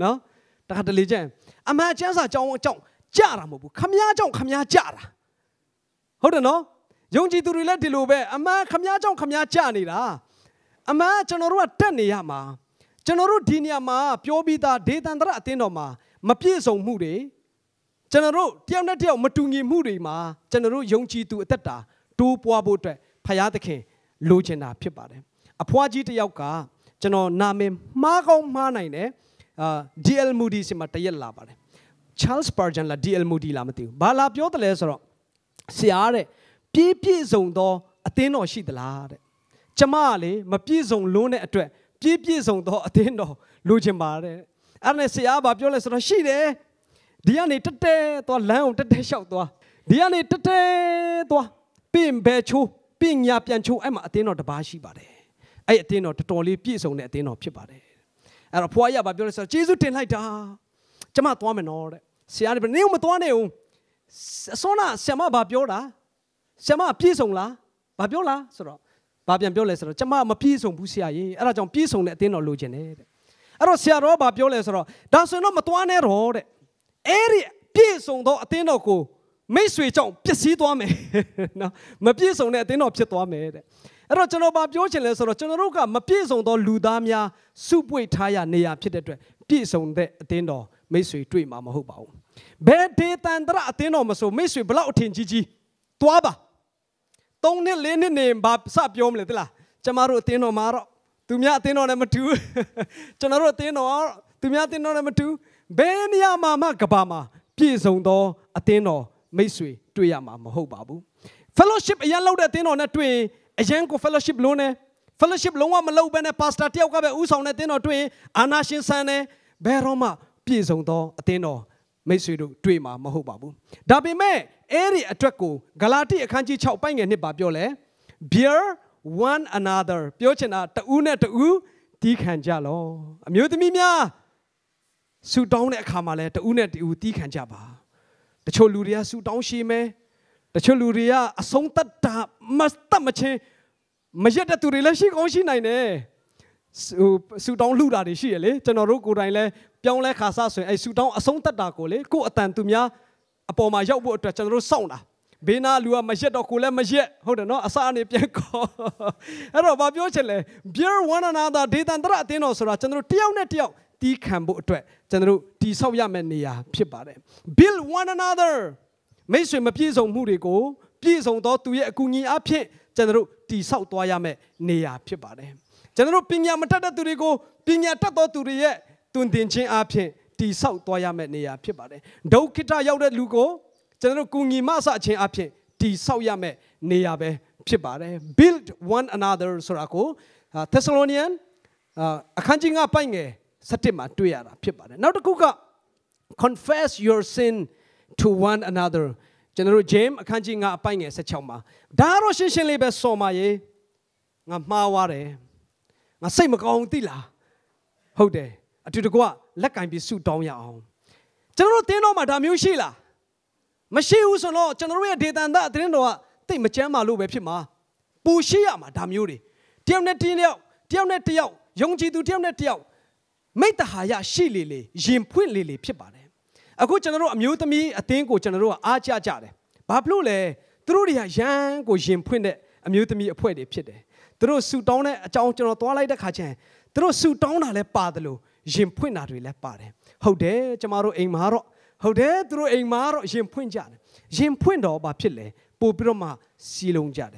နော်။တခါတလေကျန်အမှန်ကျန်းစာကျောင်းအကြောင်းကြတာမဟုတ်ဘူးခမားကြောင့်ခမားကြတာဟုတ်တယ်နော်ယုံကြည်သူတွေလည်းဒီလိုပဲအမှန်ခမားကြောင့်ခမားကြနေတာအမှန်ကျွန်တော်တို့ကတက်နေရမှာကျွန်တော်တို့ဒီနေရာမှာ ပြောပြီးသားဒေသန္တရအသင်းတော်မှာမပြည့်စုံမှုတွေကျွန်တော်တို့တယောက်နဲ့တယောက်မတူညီမှုတွေမှာကျွန်တော်တို့ယုံကြည်သူအသက်တာ တိုးပွားဖို့အတွက်ဖရာသခင်လိုချင်တာဖြစ်ပါတယ်အဖွားကြီးတယောက်ကကျွန်တော်နာမည်မှားကောင်းမှားနိုင်တယ်အာ DL Moody စီမှာတရက်လာပါတယ် Charles Spurgeon လား DL Moody လားမသိဘူးဘာလာပြောတယ်လဲဆိုတော့ဆရာတဲ့ပြည့်ပြည့်စုံသောအသင်းတော်ရှိသလားတဲ့ကျမကလေမပြည့်စုံလုံးတဲ့အတွက်ပြည့်ပြည့်စုံသောအသင်းတော်လိုချင်ပါတယ်အဲ့ဒါနဲ့ဆရာကပြောလဲဆိုတော့ရှိတယ်ဒီကနေတက်တဲသွားလမ်းအောင်တက်တဲလျှောက်သွားဒီကနေတက်တဲသွားပင့်ဘဲချိုးပညာပြန်ချိုးအဲ့မှာအသင်းတော်တစ်ပါးရှိပါတယ်အဲ့အသင်းတော်တော်တော်လေးပြည့်စုံတဲ့အသင်းတော်ဖြစ်ပါတယ်အဲ့တော့ဖွားရပါပြောလဲဆိုတော့ဂျေစုတင်လိုက်တာကျမသွားမယ်နော်တဲ့ဆရာကဘယ်နေမသွားနေဘူးအစောနာဆရာမဘာပြောတာဆရာမပြည့်စုံလားဘာပြောလားဆိုတော့ဘာပြန်ပြောလဲဆိုတော့ကျမမပြည့်စုံဘူးဆရာကြီးအဲ့ဒါကြောင့်ပြည့်စုံတဲ့အတင်းတော်လိုချင်တယ်တဲ့အဲ့တော့ဆရာတော်ဘာပြောလဲဆိုတော့ဒါဆိုရင်တော့မသွားနဲ့တော့တဲ့အဲ့ဒီပြည့်စုံသောအတင်းတော်ကိုမိတ်ဆွေကြောင့်ပျက်စီးသွားမယ်နော်မပြည့်စုံတဲ့အတင်းတော်ဖြစ်သွားမယ်တဲ့အဲ့တော့ကျွန်တော်ဘာပြောချင်လဲဆိုတော့ကျွန်တော်တို့ကမပြည့်စုံသောလူသားများစုပွေထားရနေရဖြစ်တဲ့အတွက်ပြည့်စုံတဲ့အတင်းတော်မိတ်ဆွေတွေ့မှာမဟုတ်ပါဘူးဘယ်ဒေသန္တရအသင်းတော်မဆိုမိတ်ဆွေဘလောက်အထင်ကြီးကြီးသွားပါ၃နှစ်၄နှစ်နေဘာစပြောမလဲတလားကျမတို့အသင်းတော်မှာတော့သူများအသင်းတော်နဲ့မတူကျွန်တော်တို့အသင်းတော်သူများအသင်းတော်နဲ့မတူဘယ်နေရာမှာမှကဘာမှာ ပြည့်စုံသောအသင်းတော်မိတ်ဆွေတွေ့ရမှာမဟုတ်ပါဘူး fellowship အရင်လောက်တဲ့အသင်းတော်နဲ့တွေ့အရင်ကို fellowship လုံးနဲ့ fellowship လုံးဝမလုပ်ဘဲနဲ့ pastor တယောက်ကပဲဥဆောင်တဲ့အသင်းတော်တွေ့အာနာရှင်ဆန်နဲ့ဘယ်တော့မှပြည့်စုံသောအသင်းတော်မိတ်ဆွေတို့တွေ့မှာမဟုတ်ပါဘူးဒါပေမဲ့အဲ့ဒီအတွက်ကိုဂလာတိအခန်းကြီး6ပိုင်းငယ်နှစ်ပါပြောလဲ bear one another ပြောချင်တာတဦးနဲ့တဦးတီးခံကြလောအမျိုးသမီးများဆူတောင်းတဲ့အခါမှာလဲတဦးနဲ့တဦးတီးခံကြပါတချို့လူတွေကဆူတောင်းရှိမယ်တချို့လူတွေကအဆုံးတတ်တာမတတ်မချင်းမရက်တဲ့သူတွေလည်းရှိကောင်းရှိနိုင်တယ်ဟိုဆူတောင်းလှူတာတွေရှိရလေကျွန်တော်တို့ကိုယ်တိုင်လည်းပြောင်းလဲခါစားဆိုရင်အဲဆူတောင်းအဆုံးသက်တာကိုလေကို့အတန်သူများအပေါ်မှာရောက်ဖို့အတွက်ကျွန်တော်တို့စောင့်တာဘေးနာလူကမရက်တော့ကိုလည်းမရက်ဟုတ်တယ်နော်အစအနေပြန်ခေါ်အဲ့တော့ဗာပြောချင်လဲ beer one another ဒေသန္တရအတင်းတော်ဆိုတာကျွန်တော်တို့တယောက်နဲ့တယောက်တီးခံဖို့အတွက်ကျွန်တော်တို့တီဆောက်ရမယ့်နေရာဖြစ်ပါတယ် build one another မိတ်ဆွေမပြည့်စုံမှုတွေကိုပြည့်စုံသောသူရဲ့အကူအညီအဖြစ်ကျွန်တော်တို့တီဆောက်သွားရမယ့်နေရာဖြစ်ပါတယ်ကျွန်တော်တို့ပညာမတတ်တဲ့သူတွေကိုပညာတတ်သောသူတွေရဲ့တွင်တင်ခြင်းအပြင်တိဆောက်သွားရမယ့်နေရာ ဖြစ်ပါတယ်ဒုက္ခိတရောက်တဲ့လူကိုကျွန်တော်တို့ကုငီမဆအခြင်းအပြင်တိဆောက်ရမယ့်နေရာပဲဖြစ်ပါတယ် build one another ဆိုတာကို Thessalonian အခန်းကြီး9ပိုင်းငယ်17မှာတွေ့ရတာဖြစ်ပါတယ်နောက်တစ်ခုက confess your sin to one another ကျွန်တော်တို့ James အခန်းကြီး9အပိုင်းငယ်16မှာဒါတော့ရှင်းရှင်းလေးပဲဆော်ပါရဲ့ငါမှားသွားတယ်ငါစိတ်မကောင်းသိလားဟုတ်တယ်အတူတကွလက်ကင်ပြီးဆူတောင်းရအောင်ကျွန်တော်တို့တင်းတော့မှဒါမျိုးရှိလားမရှိဘူးဆိုတော့ကျွန်တော်တို့ရဲ့ဒေသန္တအတင်းတော်ကတိတ်မကျမ်းမာလို့ပဲဖြစ်မှာပူရှိရမှာဒါမျိုးတွေတယောက်နဲ့တယောက်တယောက်နဲ့တယောက်ယုံကြည်သူတယောက်နဲ့တယောက်မိတ္တဟာယရှိလေလေရင်ဖွင့်လေလေဖြစ်ပါတယ်အခုကျွန်တော်တို့အမျိုးသမီးအသင်းကိုကျွန်တော်တို့ကအားကြကြတယ်ဘာဖြစ်လို့လဲသူတို့တွေကရန်ကိုရင်ဖွင့်တဲ့အမျိုးသမီးအဖွဲ့တွေဖြစ်တယ်သူတို့ဆူတောင်းတဲ့အကြောင်းကျွန်တော်သွားလိုက်တဲ့ခါကျရင်သူတို့ဆူတောင်းတာလည်းပါတယ်လို့ရင်ဖွင့်တာတွေလည်းပါတယ်ဟုတ်တယ်ကျမတို့အိမ်မှာတော့ဟုတ်တယ်သူတို့အိမ်မှာတော့ရင်ဖွင့်ကြတယ်ရင်ဖွင့်တော့ဘာဖြစ်လဲပို့ပြီးတော့မှစီလုံးကြတယ်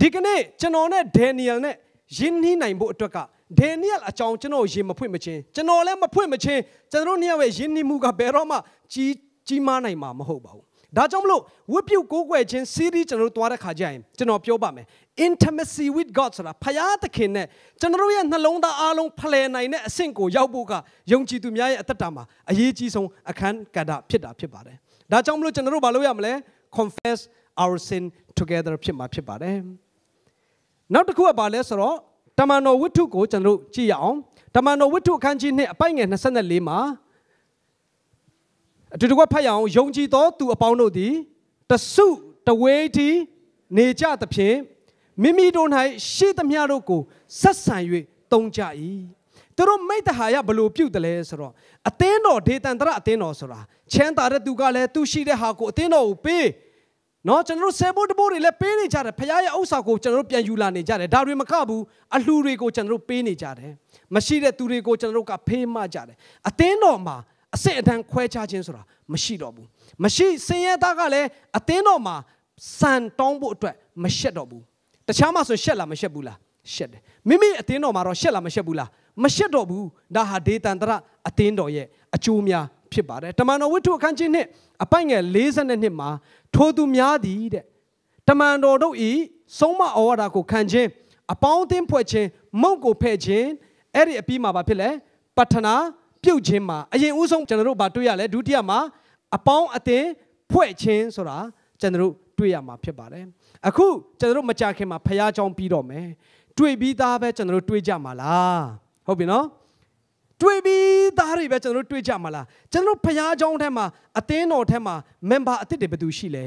ဒီကနေ့ကျွန်တော်နဲ့ဒန်နီယယ်နဲ့ယဉ်နှီးနိုင်ဖို့အတွက်ကဒန်နီယယ်အကြောင်းကျွန်တော်ရင်မဖွင့်မချင်းကျွန်တော်လည်းမဖွင့်မချင်းကျွန်တော်တို့နှစ်ယောက်ရဲ့ယဉ်နှီးမှုကဘယ်တော့မှကြီးကြီးမားနိုင်မှာမဟုတ်ပါဘူးဒါကြောင့်မလို့ဝိပုကိုးကွယ်ခြင်း series ကျွန်တော်တို့သွားတဲ့ခါကျရင်ကျွန်တော်ပြောပါမယ် intimacy with God ဆိုတာဖယားသခင်နဲ့ကျွန်တော်ရဲ့နှလုံးသားအားလုံးဖလှယ်နိုင်တဲ့အဆင့်ကိုရောက်ဖို့ကယုံကြည်သူများရဲ့အသက်တာမှာအရေးကြီးဆုံးအခန်းကဏ္ဍဖြစ်တာဖြစ်ပါတယ်ဒါကြောင့်မလို့ကျွန်တော်တို့မလုပ်ရမလဲ confess our sin together ဖြစ်မှာဖြစ်ပါတယ်နောက်တစ်ခုကပါလဲဆိုတော့တမန်တော်ဝိတ္ထုကိုကျွန်တော်တို့ကြည့်ရအောင်တမန်တော်ဝိတ္ထုအခန်းကြီး2အပိုင်ငယ်24မှာအတူတကွဖတ်ရအောင်ယုံကြည်သောသူအပေါင်းတို့သည်တဆုတဝေးတီနေကြသဖြင့်မိမိတို့၌ရှိသမျှတို့ကိုဆက်ဆံ၍တုံးကြ၏သူတို့မိတ္တဟာယဘလို့ပြုတ်တယ်လဲဆိုတော့အသင်းတော်ဒေတန်တရအသင်းတော်ဆိုတာချမ်းသာတဲ့သူကလည်းသူရှိတဲ့ဟာကိုအသင်းတော်ကိုပေးနော်ကျွန်တော်တို့ဆယ်ဖို့တဖို့တွေလည်းပေးနေကြတယ်ဖရားရဲ့ဥစ္စာကိုကျွန်တော်တို့ပြန်ယူလာနေကြတယ်ဒါတွေမကဘူးအလှူတွေကိုကျွန်တော်တို့ပေးနေကြတယ်မရှိတဲ့သူတွေကိုကျွန်တော်တို့ကဖေးမှကြတယ်အသင်းတော်မှာအစစ်အတန်ခွဲခြားခြင်းဆိုတာမရှိတော့ဘူးမရှိဆင်းရဲသားကလည်းအသင်းတော်မှာစံတောင်းဖို့အတွက်မရှက်တော့ဘူးတခြားမှဆိုရှက်လားမရှက်ဘူးလားရှက်တယ်မိမိအသင်းတော်မှာတော့ရှက်လားမရှက်ဘူးလားမရှက်တော့ဘူးဒါဟာဒေတန်တရအသင်းတော်ရဲ့အကျိုးများဖြစ်ပါတယ်တမန်တော်ဝိတ္ထုအခန်းကြီးနှစ်အပိုင်ငယ်52မှာထိုသူများသည်တဲ့တမန်တော်တို့ဤဆုံးမဩဝါဒကိုခံခြင်းအပေါင်းအသင်းဖွဲ့ခြင်းမုံကိုဖဲ့ခြင်းအဲ့ဒီအပြီးမှာဘာဖြစ်လဲပတ္ထနာပြုတ်ခြင်းမှာအရင်ဦးဆုံးကျွန်တော်တို့ဘာတွေ့ရလဲဒုတိယမှာအပေါင်းအသင်းဖွဲ့ခြင်းဆိုတာကျွန်တော်တို့တွေ့ရမှာဖြစ်ပါတယ်အခုကျွန်တော်တို့မကြခင်မှာဖရားကြောင်းပြီးတော့မယ်တွေ့ပြီးသားပဲကျွန်တော်တို့တွေ့ကြမှာလားဟုတ်ပြီနော်တွေ့ပြီးသားတွေပဲကျွန်တော်တို့တွေ့ကြမှာလားကျွန်တော်တို့ဖရားကြောင်းထဲမှာအသင်းတော်ထဲမှာ member အသစ်တွေဘယ်သူရှိလဲ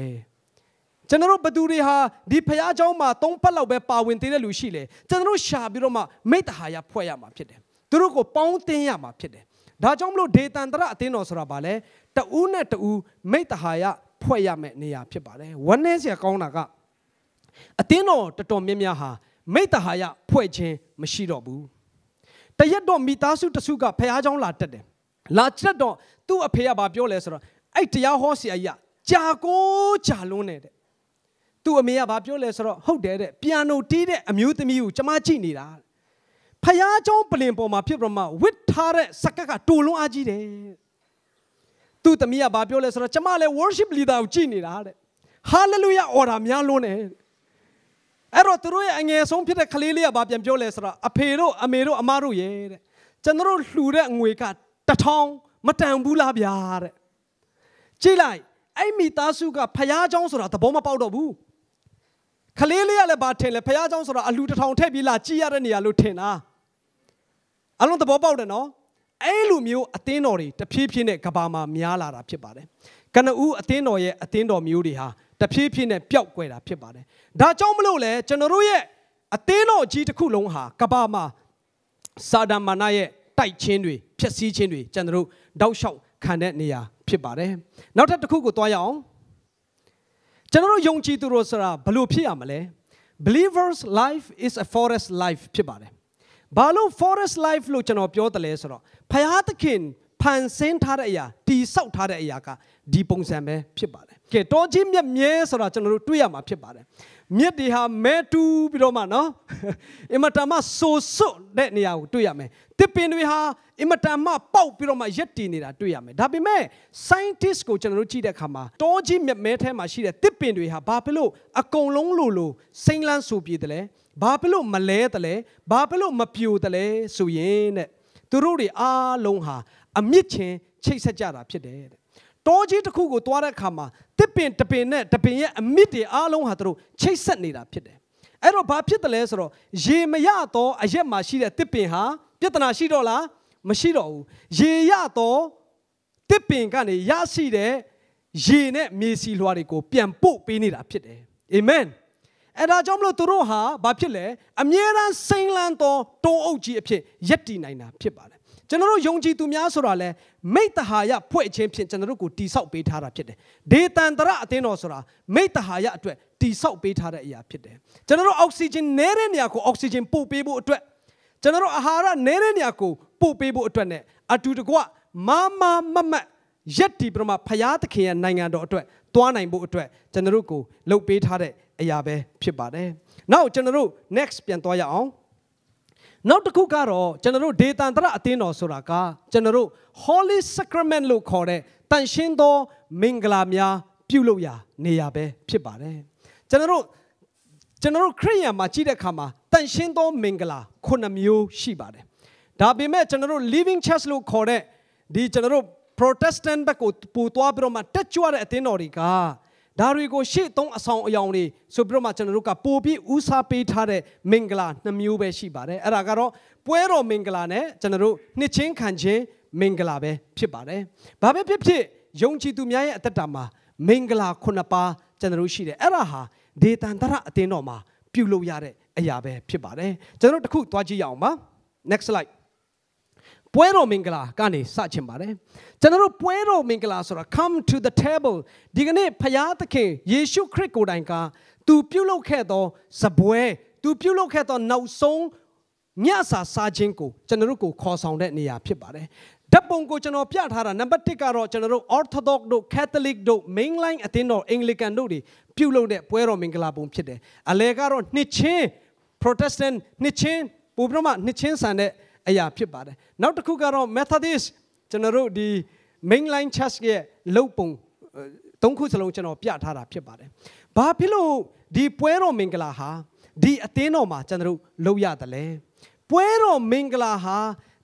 ကျွန်တော်တို့ဘသူတွေဟာဒီဖရားเจ้าမှာသုံးပတ်လောက်ပဲပါဝင်သေးတဲ့လူရှိလေကျွန်တော်တို့ရှာပြီးတော့မှမိတ္တဟာယဖွဲ့ရမှာဖြစ်တယ်သူတို့ကိုပေါင်းသင်းရမှာဖြစ်တယ်ဒါကြောင့်မလို့ဒေတန်တရအသင်းတော်ဆိုတာဗာလဲတဦးနဲ့တဦးမိတ္တဟာယဖွဲ့ရမယ့်နေရာဖြစ်ပါတယ်ဝန်းနေစရာကောင်းတာကအသင်းတော်တော်တော်များများဟာမိတ္တဟာယဖွဲ့ခြင်းမရှိတော့ဘူးတရက်တော့မိသားစုတစုကဖះเจ้าလာတက်တယ်လာတက်တော့သူ့အဖေကဗာပြောလဲဆိုတော့အဲ့တရားဟောဆရာကြီးကကြာကိုကြာလွန်းနေတဲ့သူ့အမေကဗာပြောလဲဆိုတော့ဟုတ်တယ်တဲ့ပြန်လို့တီးတဲ့အမျိုးသမီးကိုကျမကြည့်နေတာတဲ့ဖျားเจ้าပလင်ပေါ်မှာဖြစ်ပြမဝစ်ထားတဲ့စကက်ကတူလွန်အားကြီးတယ်သူ့သမီးကဘာပြောလဲဆိုတော့ကျမလည်း worship leader ကိုကြည်နေတာတဲ့ hallelujah order များလွန်းတယ်အဲ့တော့သူတို့ရဲ့အငယ်ဆုံးဖြစ်တဲ့ကလေးလေးကဘာပြန်ပြောလဲဆိုတော့အဖေတို့အမေတို့အမတို့ရဲ့တဲ့ကျွန်တော်လှူတဲ့ငွေကတထောင်မတန်ဘူးလားဗျာတဲ့ကြည့်လိုက်အဲ့မိသားစုကဖျားเจ้าဆိုတာသဘောမပေါက်တော့ဘူးကလေးလေးကလည်းဘာထင်လဲဖျားเจ้าဆိုတာအလူတထောင်ထည့်ပြီးလာကြည်ရတဲ့နေရာလို့ထင်တာအလုံးသဘောပေါက်တယ်နော်အဲ့လိုမျိုးအသင်းတော်တွေတဖြည်းဖြည်းနဲ့ကဘာမှာများလာတာဖြစ်ပါတယ်ကနဦးအသင်းတော်ရဲ့အသင်းတော်မျိုးတွေဟာတဖြည်းဖြည်းနဲ့ပျောက်ကွယ်တာဖြစ်ပါတယ်ဒါကြောင့်မလို့လဲကျွန်တော်တို့ရဲ့အသင်းတော်ကြီးတစ်ခုလုံးဟာကဘာမှာစာဒမနာရဲ့တိုက်ချင်းတွေဖျက်ဆီးခြင်းတွေကျွန်တော်တို့တောက်လျှောက်ခံတဲ့နေရာဖြစ်ပါတယ်နောက်ထပ်တစ်ခုကိုတွားရအောင်ကျွန်တော်တို့ယုံကြည်သူတို့ဆိုတာဘယ်လိုဖြစ်ရမလဲ believers life is a forest life ဖြစ်ပါတယ်ဘာလို့ forest life လို့ကျွန်တော်ပြောတယ်လဲဆိုတော့ဖယားသခင်ဖန်ဆင်းထားတဲ့အရာတိဆောက်ထားတဲ့အရာကဒီပုံစံပဲဖြစ်ပါတယ်။ကဲတောချင်းမြက်မြဲဆိုတာကျွန်တော်တို့တွေ့ရမှာဖြစ်ပါတယ်။မြက်တွေဟာမဲတူးပြီးတော့မှနော်အင်မတန်မှဆိုဆွတ်တဲ့နေရာကိုတွေ့ရမယ်။တစ်ပင်တွေဟာအင်မတန်မှပေါက်ပြီးတော့မှရက်တည်နေတာတွေ့ရမယ်။ဒါပေမဲ့ scientist ကိုကျွန်တော်တို့ကြည့်တဲ့အခါမှာတောချင်းမြက်မဲထဲမှာရှိတဲ့တစ်ပင်တွေဟာဘာဖြစ်လို့အကုန်လုံးလိုလိုစိမ့်လန်းဆိုပြေတယ်လဲ။ဘာဖြစ်လို့မလဲတလဲဘာဖြစ်လို့မပြိုတလဲဆိုရင်တဲ့သူတို့တွေအားလုံးဟာအမြင့်ချင်းချိတ်ဆက်ကြတာဖြစ်တယ်တဲ့တောကြီးတစ်ခုကိုသွားတဲ့အခါမှာတစ်ပင်တပင်နဲ့တပင်ရဲ့အမြင့်တွေအားလုံးဟာသူတို့ချိတ်ဆက်နေတာဖြစ်တယ်အဲ့တော့ဘာဖြစ်တယ်လဲဆိုတော့ရေမရတော့အရက်မှာရှိတဲ့တစ်ပင်ဟာပြဿနာရှိတော့လားမရှိတော့ဘူးရေရတော့တစ်ပင်ကနေရရှိတဲ့ရေနဲ့မြေစီလွှာတွေကိုပြန်ပို့ပေးနေတာဖြစ်တယ်အာမင်အဲ့ဒါကြောင့်မလို့သူတို့ဟာဘာဖြစ်လဲအမြဲတမ်းစိမ့်လန်းသောတုံးအုပ်ကြီးအဖြစ်ယက်တည်နိုင်တာဖြစ်ပါတယ်ကျွန်တော်တို့ယုံကြည်သူများဆိုတာလဲမိတ္တဟာယဖွဲ့ခြင်းဖြင့်ကျွန်တော်တို့ကိုတိဆောက်ပေးထားတာဖြစ်တယ်ဒေတန်တရအသင်းတော်ဆိုတာမိတ္တဟာယအတွက်တိဆောက်ပေးထားတဲ့အရာဖြစ်တယ်ကျွန်တော်တို့အောက်ဆီဂျင်နည်းတဲ့နေရာကိုအောက်ဆီဂျင်ပို့ပေးဖို့အတွက်ကျွန်တော်တို့အာဟာရနည်းတဲ့နေရာကိုပို့ပေးဖို့အတွက် ਨੇ အတူတကွမမမမတ်ယက်တီပြမဖရာသခင်ရဲ့နိုင်ငံတော်အတွက်တွားနိုင်ဖို့အတွက်ကျွန်တော်တို့ကိုလှုပ်ပေးထားတဲ့အရာပဲဖြစ်ပါတယ်။နောက်ကျွန်တော်တို့ next ပြန်သွားရအောင်။နောက်တစ်ခုကတော့ကျွန်တော်တို့ဒေတန်တရအသင်းတော်ဆိုတာက ကျွန်တော်တို့ Holy Sacrament လို့ခေါ်တဲ့တန်ရှင်းသောမင်္ဂလာများပြုလုပ်ရာနေရာပဲဖြစ်ပါတယ်။ကျွန်တော်တို့ကျွန်တော်တို့ခရစ်ယာန်မှာကြည့်တဲ့အခါမှာတန်ရှင်းသောမင်္ဂလာ9မျိုးရှိပါတယ်။ဒါပေမဲ့ကျွန်တော်တို့ Living Church လို့ခေါ်တဲ့ဒီကျွန်တော်တို့ Protestant ဘက်ကိုပူသွားပြီးတော့မှတက်ကြွတဲ့အသင်းတော်တွေကဒါတွေကိုရှေ့သုံးအဆောင်အယောင်တွေဆိုပြီးတော့မှကျွန်တော်တို့ကပို့ပြီးဦးစားပေးထားတဲ့မင်္ဂလာနှမျိုးပဲရှိပါတယ်အဲ့ဒါကတော့ပွဲတော်မင်္ဂလာနဲ့ကျွန်တော်တို့နှစ်ချင်းခံချင်းမင်္ဂလာပဲဖြစ်ပါတယ်ဘာပဲဖြစ်ဖြစ်ယုံကြည်သူများရဲ့အသက်တာမှာမင်္ဂလာခုနှစ်ပါးကျွန်တော်တို့ရှိတယ်အဲ့ဒါဟာဒေတန်တရအတင်းတော်မှာပြုလုပ်ရတဲ့အရာပဲဖြစ်ပါတယ်ကျွန်တော်တို့တစ်ခုသွားကြည့်ရအောင်ပါ next slide ပွဲတော်မင်္ဂလာကနေစချင်ပါတယ်ကျွန်တော်တို့ပွဲတော်မင်္ဂလာဆိုတာ come to the table ဒီကနေ့ဖျားသခင်ယေရှုခရစ်ကိုယ်တိုင်ကသူ ပြုလုပ်ခဲ့သောဇပွဲသူပြုလုပ်ခဲ့သော နောက်ဆုံးညစာစားခြင်းကိုကျွန်တော်တို့ကိုခေါ်ဆောင်တဲ့နေရာဖြစ်ပါတယ်ဓာတ်ပုံကိုကျွန်တော်ပြထားတာနံပါတ်1ကတော့ကျွန်တော်တို့ Orthodox တို့ Catholic တို့ Mainline အသင်းတော် Anglican တို့တွေပြုလုပ်တဲ့ပွဲတော်မင်္ဂလာပုံဖြစ်တယ်အလဲကတော့နှစ်ချင်း Protestant နှစ်ချင်းပုံပြမနှစ်ချင်းဆန်တဲ့အရာဖြစ်ပါတယ်နောက်တစ်ခုကတော့ Methodist ကျွန်တော်တို့ဒီ Mainline Church ရဲ့လုပ်ပုံသုံးခုစလုံးကျွန်တော်ပြထားတာဖြစ်ပါတယ်ဘာဖြစ်လို့ဒီပွဲတော်မင်္ဂလာဟာဒီအသင်းတော်မှာကျွန်တော်တို့လုပ်ရတယ်လဲပွဲတော်မင်္ဂလာဟာ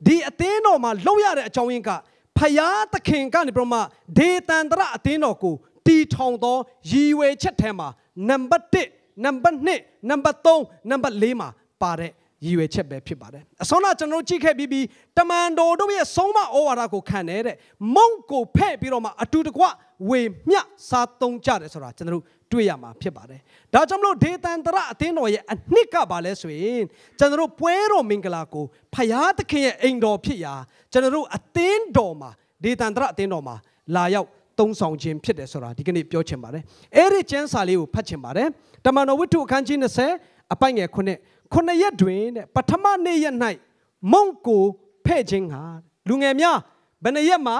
ဒီအသင်းတော်မှာလုပ်ရတဲ့အကြောင်းရင်းကဖယားသခင်ကနေပြမဒေတန်တရအသင်းတော်ကိုတီထောင်သောရည်ရွယ်ချက်ထဲမှာနံပါတ်1နံပါတ်2နံပါတ်3နံပါတ်4မှာပါတဲ့ရည်ရွယ်ချက်ပဲဖြစ်ပါတယ်အဆုံးတော့ကျွန်တော်တို့ကြည့်ခဲ့ပြီးပြီးတမန်တော်တို့ရဲ့ဆုံးမဩဝါဒကိုခံတယ်တဲ့မုံကိုဖဲ့ပြီးတော့မှအတူတကွဝေမျှစားသုံးကြတယ်ဆိုတာကျွန်တော်တို့တွေ့ရမှာဖြစ်ပါတယ်ဒါကြောင့်မလို့ဒေသန္တရအသင်းတော်ရဲ့အနှစ်ကပါလဲဆိုရင်ကျွန်တော်တို့ပွဲတော်မင်္ဂလာကိုဖယားသခင်ရဲ့အိမ်တော်ဖြစ်ရာကျွန်တော်တို့အသင်းတော်မှာဒေသန္တရအသင်းတော်မှာလာရောက်သုံးဆောင်ခြင်းဖြစ်တယ်ဆိုတာဒီကနေ့ပြောချင်ပါတယ်အဲ့ဒီကျမ်းစာလေးကိုဖတ်ချင်ပါတယ်တမန်တော်ဝိတ္ထုအခန်းကြီး20အပိုင်ငယ်9ခုနှစ်ရက်တွင်တဲ့ပထမနေ့ရက်၌မုံကိုဖဲ့ခြင်းဟာလူငယ်များဘယ်နှရက်မှာ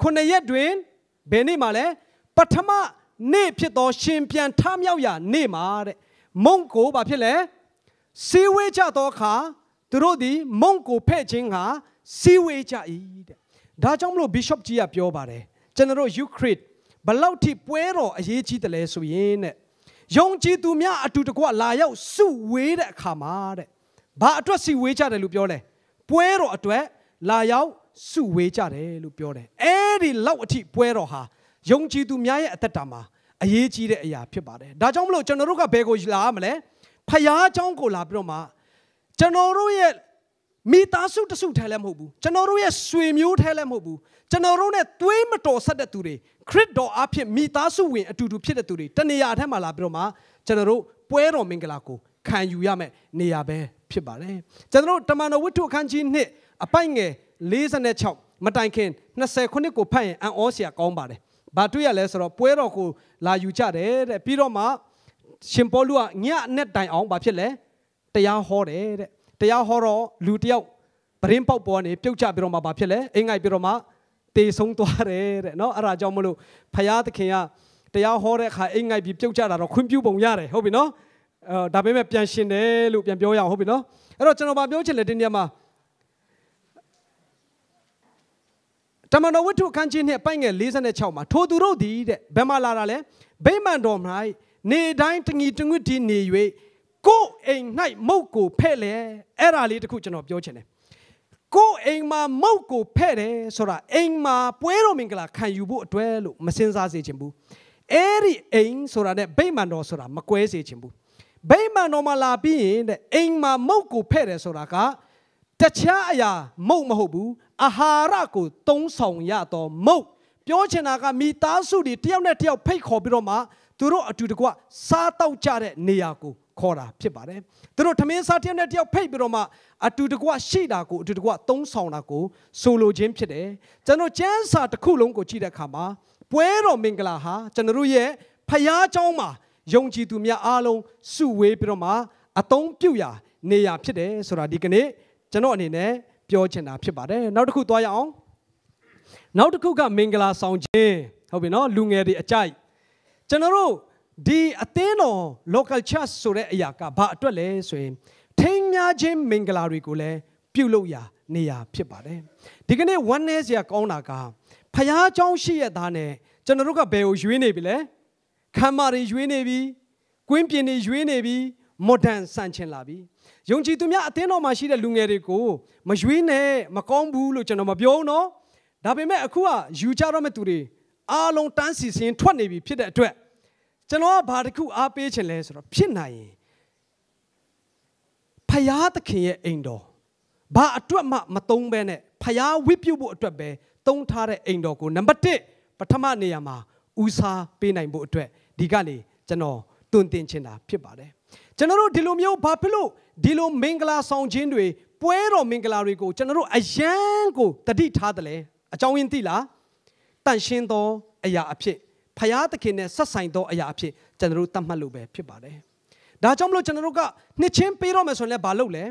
ခုနှစ်ရက်တွင်ဘယ်နေ့မှာလဲပထမနေ့ဖြစ်သောရှင်ပြန်ထမြောက်ရာ နေ့မှာတဲ့မုံကိုဘာဖြစ်လဲစီဝေးကြသောအခါသူတို့သည် မုံကိုဖဲ့ခြင်းဟာစီဝေးကြ၏တဲ့ဒါကြောင့်မလို့ bishop ကြီးကပြောပါတယ်ကျွန်တော်ယူခရစ်ဘလောက်ထိပွဲတော်အရေးကြီးတယ်လဲဆိုရင်တဲ့ယုံကြည်သူများအတူတကွလာရောက်စုဝေးတဲ့အခါမှာတဲ့ဘာအတွက်စီဝေးကြတယ်လို့ပြောလဲပွဲတော်အတွက်လာရောက်စုဝေးကြတယ်လို့ပြောတယ်အဲ့ဒီလောက်အထိပွဲတော်ဟာယုံကြည်သူများရဲ့အသက်တာမှာအရေးကြီးတဲ့အရာဖြစ်ပါတယ်ဒါကြောင့်မလို့ကျွန်တော်တို့ကဘယ်ကိုလာရမလဲဖျားเจ้าကိုလာပြီးတော့မှကျွန်တော်တို့ရဲ့မိသားစုတစုထဲလည်းမဟုတ်ဘူးကျွန်တော်တို့ရဲ့ဆွေမျိုးထဲလည်းမဟုတ်ဘူးကျွန်တော်တို့ ਨੇ သွေးမတော်ဆက်တဲ့သူတွေခရစ်တော်အဖြစ်မိသားစုဝင်အတူတူဖြစ်တဲ့သူတွေတနေရာထက်မှာလာပြီးတော့မှကျွန်တော်တို့ပွဲတော်မင်္ဂလာကိုခံယူရမယ့်နေရာပဲဖြစ်ပါတယ်ကျွန်တော်တို့တမန်တော်ဝိတ္ထုအခန်းကြီး1အပိုက်ငယ်46မတိုင်ခင်20ခုနှစ်ကိုဖတ်ရင်အံ့ဩစရာကောင်းပါတယ်ဘာတွေ့ရလဲဆိုတော့ပွဲတော်ကိုလာယူကြတယ်တဲ့ပြီးတော့မှရှင်ပေါလုကညအနဲ့တိုင်အောင်ဘာဖြစ်လဲတရားဟောတယ်တဲ့တရားဟောတော့လူတယောက်ပရင်ပေါက်ပေါ်ကနေပြုတ်ချပြီးတော့မှဘာဖြစ်လဲအင်္ဂိုက်ပြီးတော့မှတေဆုံးသွားတယ်တဲ့နော်အဲ့ဒါကြောင့်မလို့ဖယားသခင်ကတရားဟောတဲ့အခါအိမ်ငိုက်ပြီးပြုတ်ကြတာတော့ခွင့်ပြုပုံရတယ်ဟုတ်ပြီနော်အဲဒါပေမဲ့ပြန်ရှင်တယ်လို့ပြန်ပြောရအောင်ဟုတ်ပြီနော်အဲ့တော့ကျွန်တော်ဗာပြောချင်တယ်ဒီနေ့မှာတမန်တော်ဝတ္ထုအခန်းကြီးနှစ်အပိုင်းငယ်46မှာထိုသူတို့သည်တဲ့ဘယ်မှာလာတာလဲဗိမာန်တော်၌နေတိုင်းတငီတငွတ်ဒီနေ၍ကိုယ်အိမ်၌မုတ်ကိုဖဲ့လေအဲ့ဒါလေးတခုကျွန်တော်ပြောချင်တယ်ကိုအိမ်မှာမုတ်ကိုဖဲ့တယ်ဆိုတာအိမ်မှာပွဲတော်မင်္ဂလာခံယူဖို့အတွက်လို့မစင်စားစေချင်ဘူးအဲ့ဒီအိမ်ဆိုတာနဲ့ဗိမာန်တော်ဆိုတာမကွဲစေချင်ဘူးဗိမာန်တော်မှာလာပြီးရင်တဲ့အိမ်မှာမုတ်ကိုဖဲ့တယ်ဆိုတာက တခြားအရာ မုတ်မဟုတ်ဘူးအာဟာရကိုသုံးဆောင်ရတော့မုတ်ပြောချင်တာကမိသားစုတွေတယောက်နဲ့တယောက်ဖိတ်ခေါ်ပြီးတော့မှသူတို့အတူတကွစားတောက်ကြတဲ့နေရာကိုခေါ်တာဖြစ်ပါတယ်သူတို့ထမင်းစားတယောက်နဲ့တယောက်ဖိတ်ပြီးတော့မှအတူတကွရှိတာကိုအတူတကွသုံးဆောင်တာကိုဆိုလိုခြင်းဖြစ်တယ်ကျွန်တော်ကျမ်းစာတစ်ခုလုံးကိုကြည့်တဲ့အခါမှာပွဲတော်မင်္ဂလာဟာကျွန်တော်တို့ရဲ့ဖျားเจ้าမှာယုံကြည်သူများအားလုံးစုဝေးပြီးတော့မှအသုံးပြုရာနေရာဖြစ်တယ်ဆိုတာဒီကနေ့ကျွန်တော်အနေနဲ့ပြောချင်တာဖြစ်ပါတယ်နောက်တစ်ခုသွားရအောင်နောက်တစ်ခုကမင်္ဂလာဆောင်ခြင်းဟုတ်ပြီနော်လူငယ်တွေအကြိုက်ကျွန်တော်တို့ဒီအသင်းတော် local church ဆိုတဲ့အရာကဘာအတွက်လဲဆိုရင်ထိမ်းများခြင်းမင်္ဂလာတွေကိုလည်းပြုလုပ်ရာနေရာဖြစ်ပါတယ်ဒီကနေ့ one day ဆရာကောင်းတာကဖျားเจ้าရှိရသားနဲ့ကျွန်တော်တို့ကဘယ်ကိုရွေးနေပြီလဲခမ်းမတွေရွေးနေပြီကွင်းပြင်တွေရွေးနေပြီ modern ဆန်ချင်လာပြီယုံကြည်သူများအသင်းတော်မှာရှိတဲ့လူငယ်တွေကိုမရွေးနဲ့မကောင်းဘူးလို့ကျွန်တော်မပြောနော်ဒါပေမဲ့အခုကယူကြတော့မဲ့သူတွေအားလုံးတန်းစီစဉ်ထွက်နေပြီဖြစ်တဲ့အတွက်ကျွန်တော်ကဘာတစ်ခုအားပေးချင်လဲဆိုတော့ဖြစ်နိုင်ရင်ဖယားသခင်ရဲ့အိမ်တော်ဘာအတွက်မှမသုံးဘဲနဲ့ဖယားဝိပုဖို့အတွက်ပဲသုံးထားတဲ့အိမ်တော်ကိုနံပါတ်1ပထမနေရာမှာဦးစားပေးနိုင်ဖို့အတွက်ဒီကနေ့ကျွန်တော်တွင်တင်ချင်တာဖြစ်ပါတယ်ကျွန်တော်တို့ဒီလိုမျိုးဘာဖြစ်လို့ဒီလို မင်္ဂလာဆောင်ခြင်းတွေပွဲတော်မင်္ဂလာတွေကိုကျွန်တော်တို့အယံကိုတတိထားတယ်လဲအကြောင်းရင်းသိလားတန်ရှင်းသောအရာအဖြစ်ဖယားသခင်နဲ့ဆက်ဆိုင်သောအရာအဖြစ်ကျွန်တော်တို့သတ်မှတ်လို့ပဲဖြစ်ပါတယ်။ဒါကြောင့်မလို့ကျွန်တော်တို့ကနှစ်ချင်းပေးတော့မယ်ဆိုရင်လည်းမလုပ်လဲ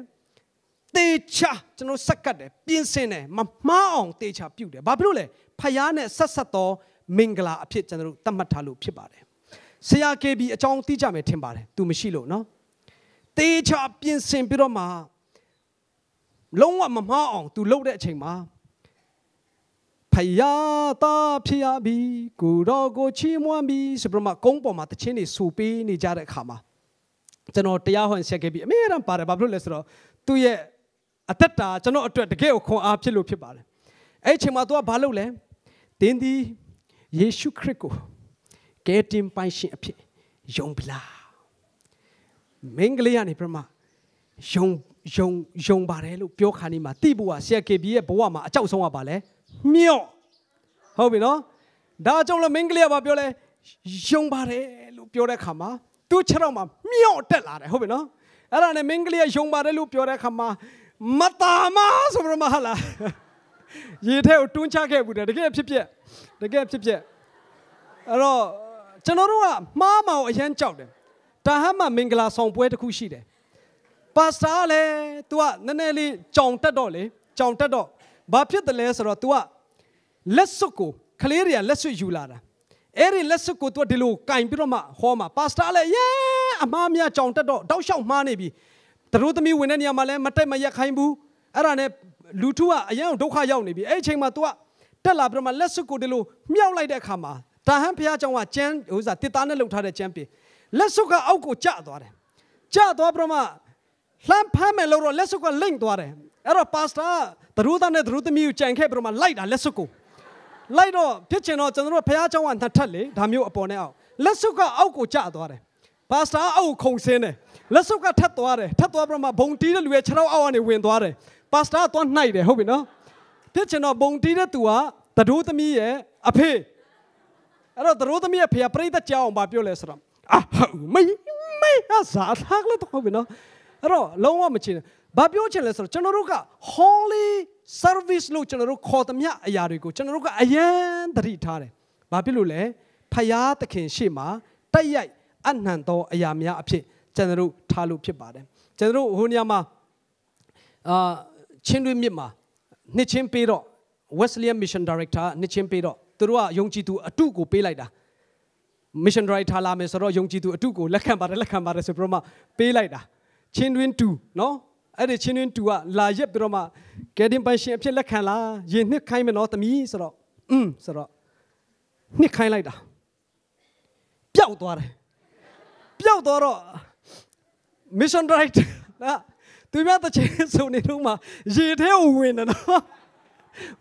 ။တေချာကျွန်တော်စက်ကတ်တယ်ပြင်းစင်တယ်မမှားအောင်တေချာပြုတ်တယ်။ဘာဖြစ်လို့လဲ။ဖယားနဲ့ဆက်ဆက်သောမင်္ဂလာအဖြစ်ကျွန်တော်တို့သတ်မှတ်ထားလို့ဖြစ်ပါတယ်။ဆရာ KB အကြောင်းသိကြမယ်ထင်ပါတယ်။ तू မရှိလို့နော်။တေချာပြင်းစင်ပြီးတော့မှလုံးဝမမှားအောင် तू လုပ်တဲ့အချိန်မှာဖယားသားဖြစ်ရပြီကိုတော်ကိုချီးမွမ်းပြီဆိုပြီးမှကုန်းပေါ်မှာတခြင်းတွေဆူပေးနေကြတဲ့အခါမှာကျွန်တော်တရားဟောဆက်ခဲ့ပြီးအမေရန်ပါတယ်ဘာဖြစ်လို့လဲဆိုတော့သူ့ရဲ့အသက်တာကျွန်တော်အတွက်တကယ်ကိုခွန်အားဖြစ်လို့ဖြစ်ပါတယ်အဲ့ဒီအချိန်မှာသူကဘာလုပ်လဲတင်းဒီယေရှုခရစ်ကိုကယ်တင်ပိုင်ရှင်အဖြစ်ယုံပလားမင်းကလေးကနေပြမယုံယုံယုံပါတယ်လို့ပြောခါနေမှာတိဘဝဆရာ KB ရဲ့ဘဝမှာအကြောက်ဆုံးကပါလဲမြော့ဟုတ်ပြီနော်ဒါကြောင့်လည်းမင်္ဂလိကဘာပြောလဲယုံပါတယ်လို့ပြောတဲ့ခါမှာသူ့ခြေထောက်မှာမြော့တက်လာတယ်ဟုတ်ပြီနော်အဲ့ဒါနဲ့မင်္ဂလိကယုံပါတယ်လို့ပြောတဲ့ခါမှာမတာမဆိုပြီးမှဟလာရေထဲကိုတွန်းချခဲ့ဘူးတယ်တကယ်ဖြစ်ဖြစ်တကယ်ဖြစ်ဖြစ်အဲ့တော့ကျွန်တော်တို့ကမှားမှာကိုအရန်ကြောက်တယ်တာဟမမင်္ဂလာဆောင်ပွဲတစ်ခုရှိတယ်ပါစတာလည်း तू ကနည်းနည်းလေးကြောင်တက်တော့လေကြောင်တက်တော့ဘာဖြစ်တယ်လဲဆိုတော့ तू ကလက်စွပ်ကိုကလေးတွေကလက်စွပ်ယူလာတာအဲ့ဒီလက်စွပ်ကို तू ဒီလိုကင်ပြီးတော့မှဟောမှာပါစတာလည်းရဲအမားများကြောင်တက်တော့တောက်လျှောက်မှားနေပြီတို့သမီးဝင်တဲ့နေရာမှာလည်းမတက်မရက်ခိုင်းဘူးအဲ့ဒါနဲ့လူထုကအရင်ဒုက္ခရောက်နေပြီအဲ့ဒီအချိန်မှာ तू ကတက်လာပြီးတော့မှလက်စွပ်ကိုဒီလိုမြှောက်လိုက်တဲ့အခါမှာတာဟန်ဖျားကြောင်ကကျန်းဟိုစားတစ်သားနဲ့လှုပ်ထားတဲ့ကျန်းပင်လက်စွပ်ကအောက်ကိုကျသွားတယ်ကျသွားပြီးတော့မှလှမ်းဖမ်းမယ်လို့တော့လက်စွပ်ကလိမ့်သွားတယ်အဲ့တော့ပါစတာသရိုးသားနဲ့သရိုးသမီးကိုကြံခဲ့ပြီးတော့မှလိုက်တာလက်စွပ်ကိုလိုက်တော့ဖြစ်ချင်တော့ကျွန်တော်တို့ဘုရားကျောင်းကနှစ်ထပ်လေဒါမျိုးအပေါ်နဲ့အောက်လက်စွပ်ကအောက်ကိုကျသွားတယ်ပါစတာအောက်ကိုခုန်ဆင်းတယ်လက်စွပ်ကထက်သွားတယ်ထက်သွားပြီးတော့မှဘုံတီးတဲ့လူရဲ့ခြေထောက်အောက်ကနေဝင်သွားတယ်ပါစတာသွားနှိုက်တယ်ဟုတ်ပြီနော်ဖြစ်ချင်တော့ဘုံတီးတဲ့သူကသရိုးသမီးရဲ့အဖေအဲ့တော့သရိုးသမီးရဲ့ဖေကပြိဿကြောင်းဘာပြောလဲဆိုတော့အာဟုတ်မေးမေးအစားထားလို့တော့ဟုတ်ပြီနော်အဲ့တော့လုံးဝမချင်ဘူးဘာပြောချင်လဲဆိုတော့ကျွန်တော်တို့က holy service လို့ကျွန်တော်တို့ခေါ်သမျှအရာတွေကိုကျွန်တော်တို့ကအယံသတိထားတယ်။ဘာဖြစ်လို့လဲ။ဖယားသခင်ရှေ့မှာ တိုက်ရိုက် အနှံသောအရာများအဖြစ်ကျွန်တော်တို့ထားလို့ဖြစ်ပါတယ်။ကျွန်တော်တို့ဟိုနေရာမှာအာချင်းတွင်းမြစ်မှာနှစ်ချင်းပေးတော့ Wesleyan Mission Director နှစ်ချင်းပေးတော့သူတို့ကယုံကြည်သူအတုကိုပေးလိုက်တာ။ Mission Director လာမယ်ဆိုတော့ယုံကြည်သူအတုကိုလက်ခံပါတယ်လက်ခံပါတယ်ဆိုပြီးတော့မှပေးလိုက်တာ။ချင်းတွင်းတူနော်အဲ့ဒီချင်းတွင်းတူကလာရက်ပြီးတော့မှကယ်တင်ပိုင်ရှင်အဖြစ်လက်ခံလာရင်နှစ်ခိုင်းမနော်သမီးဆိုတော့อืมဆိုတော့နှစ်ခိုင်းလိုက်တာပျောက်သွားတယ်ပျောက်သွားတော့ mission right နော်သူများတချင်ဆိုနေတော့မှရေထဲကိုဝင်တယ်နော်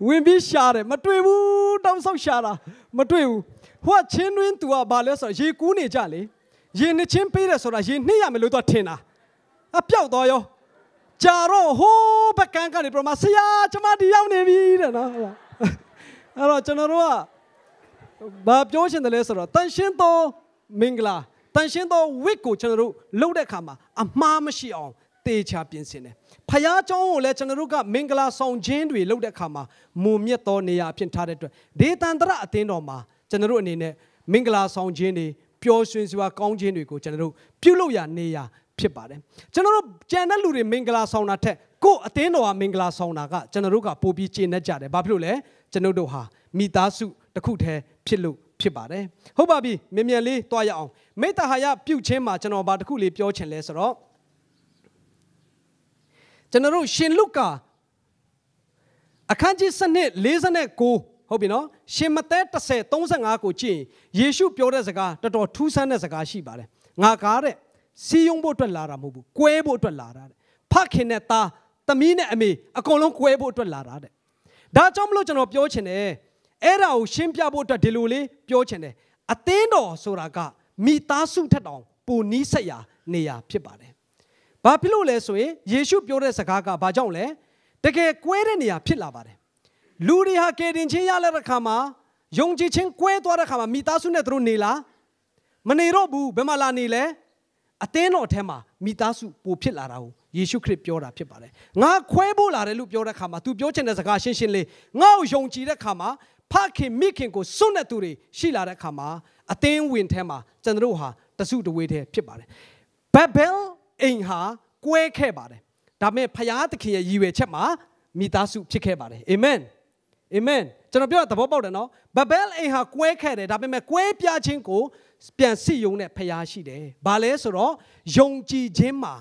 ဝင်ပြီးရှာတယ်မတွေ့ဘူးတောင်းဆောက်ရှာတာမတွေ့ဘူးဟိုကချင်းတွင်းသူကဘာလဲဆိုတော့ရေကူးနေကြလေရေနှစ်ချင်းပေးတယ်ဆိုတာရေနှစ်ရမယ်လို့သူကထင်တာအပျောက်သွားရောကြာတော့ဟိုးဘက်ကန်ကနေပြမဆရာကျမဒီရောက်နေပြီတဲ့နော်အဲ့တော့ကျွန်တော်တို့ကဘာပြောချင်တယ်လဲဆိုတော့တန်ရှင်းသောမင်္ဂလာတန်ရှင်းသောဝိကိုကျွန်တော်တို့လုပ်တဲ့အခါမှာအမှားမရှိအောင်တေချာပြင်ဆင်တယ်ဖယားကျောင်းကိုလည်းကျွန်တော်တို့ကမင်္ဂလာဆောင်ခြင်းတွေလုပ်တဲ့အခါမှာမုံမြတ်သောနေရာဖြစ်ထားတဲ့အတွက်ဒေသန္တရအသင်းတော်မှာကျွန်တော်တို့အနေနဲ့မင်္ဂလာဆောင်ခြင်းတွေပျော်ရွှင်စွာကောင်းခြင်းတွေကိုကျွန်တော်တို့ပြုလုပ်ရနေရာဖြစ်ပါတယ်ကျွန်တော်တို့ကြံတဲ့လူတွေမင်္ဂလာဆောင်တာထက်ကို့အသင်းတော်ဟာမင်္ဂလာဆောင်တာကကျွန်တော်တို့ကပိုပြီးကျေနပ်ကြတယ်ဘာဖြစ်လို့လဲကျွန်တော်တို့ဟာမိသားစုတစ်ခုတည်းဖြစ်လို့ဖြစ်ပါတယ်ဟုတ်ပါပြီမြန်မြန်လေးတွားရအောင်မေတ္တာဟာယပြုတ်ခြင်းမှာကျွန်တော်ဘာတစ်ခုလေးပြောချင်လဲဆိုတော့ကျွန်တော်တို့ရှင်လုကာအခန်းကြီးစနစ်49ဟုတ်ပြီနော်ရှင်မသက်30 35ကိုကြည့်ရင်ယေရှုပြောတဲ့စကားတော်တော်ထူးဆန်းတဲ့စကားရှိပါတယ်ငါကားတဲ့စီယုံဖို့အတွက်လာတာမဟုတ်ဘူး။ကွဲဖို့အတွက်လာတာတဲ့။ဖခင်နဲ့သားသမီးနဲ့အမေအကုန်လုံးကွဲဖို့အတွက်လာတာတဲ့။ဒါကြောင့်မလို့ကျွန်တော်ပြောချင်တယ်။အဲ့ဒါကိုရှင်းပြဖို့အတွက်ဒီလိုလေးပြောချင်တယ်။အသင်းတော်ဆိုတာကမိသားစုထက်တောင်ပိုနီးဆက်ရာနေရာဖြစ်ပါတယ်။ဘာဖြစ်လို့လဲဆိုရင်ယေရှုပြောတဲ့စကားကဘာကြောင့်လဲ။တကယ်ကွဲတဲ့နေရာဖြစ်လာပါတယ်။လူတွေဟာကယ်တင်ခြင်းရလာတဲ့အခါမှာယုံကြည်ခြင်းကွဲသွားတဲ့အခါမှာမိသားစုနဲ့သူတို့နေလားမနေတော့ဘူးဘယ်မှာလာနေလဲ။အသင်းတော်ထဲမှာမိသားစုပိုဖြစ်လာတာကိုယေရှုခရစ်ပြောတာဖြစ်ပါတယ်။ငါခွဲဖို့လာတယ်လို့ပြောတဲ့ခါမှာ तू ပြောချင်တဲ့စကားရှင်းရှင်းလေးငါ့ကိုယုံကြည်တဲ့ခါမှာဖခင်မိခင်ကိုစွန့်တဲ့သူတွေရှိလာတဲ့ခါမှာအသင်းဝင်ထဲမှာကျွန်တော်တို့ဟာတစုတဝေးထဲဖြစ်ပါတယ်။ဘက်ဘယ်အိမ်ဟာကွဲခဲ့ပါတယ်။ဒါပေမဲ့ဖခင်သခင်ရဲ့ရည်ရွယ်ချက်မှာ မိသားစုဖြစ်ခဲ့ပါတယ်။အာမင်။အာမင်။ကျွန်တော်ပြောတာသဘောပေါက်တယ်နော်။ဘက်ဘယ်အိမ်ဟာကွဲခဲ့တယ်ဒါပေမဲ့ကွဲပြားခြင်းကိုပြန်စစ်ယုံတဲ့ဖရားရှိတယ်။ဘာလဲဆိုတော့ယုံကြည်ခြင်းမှာ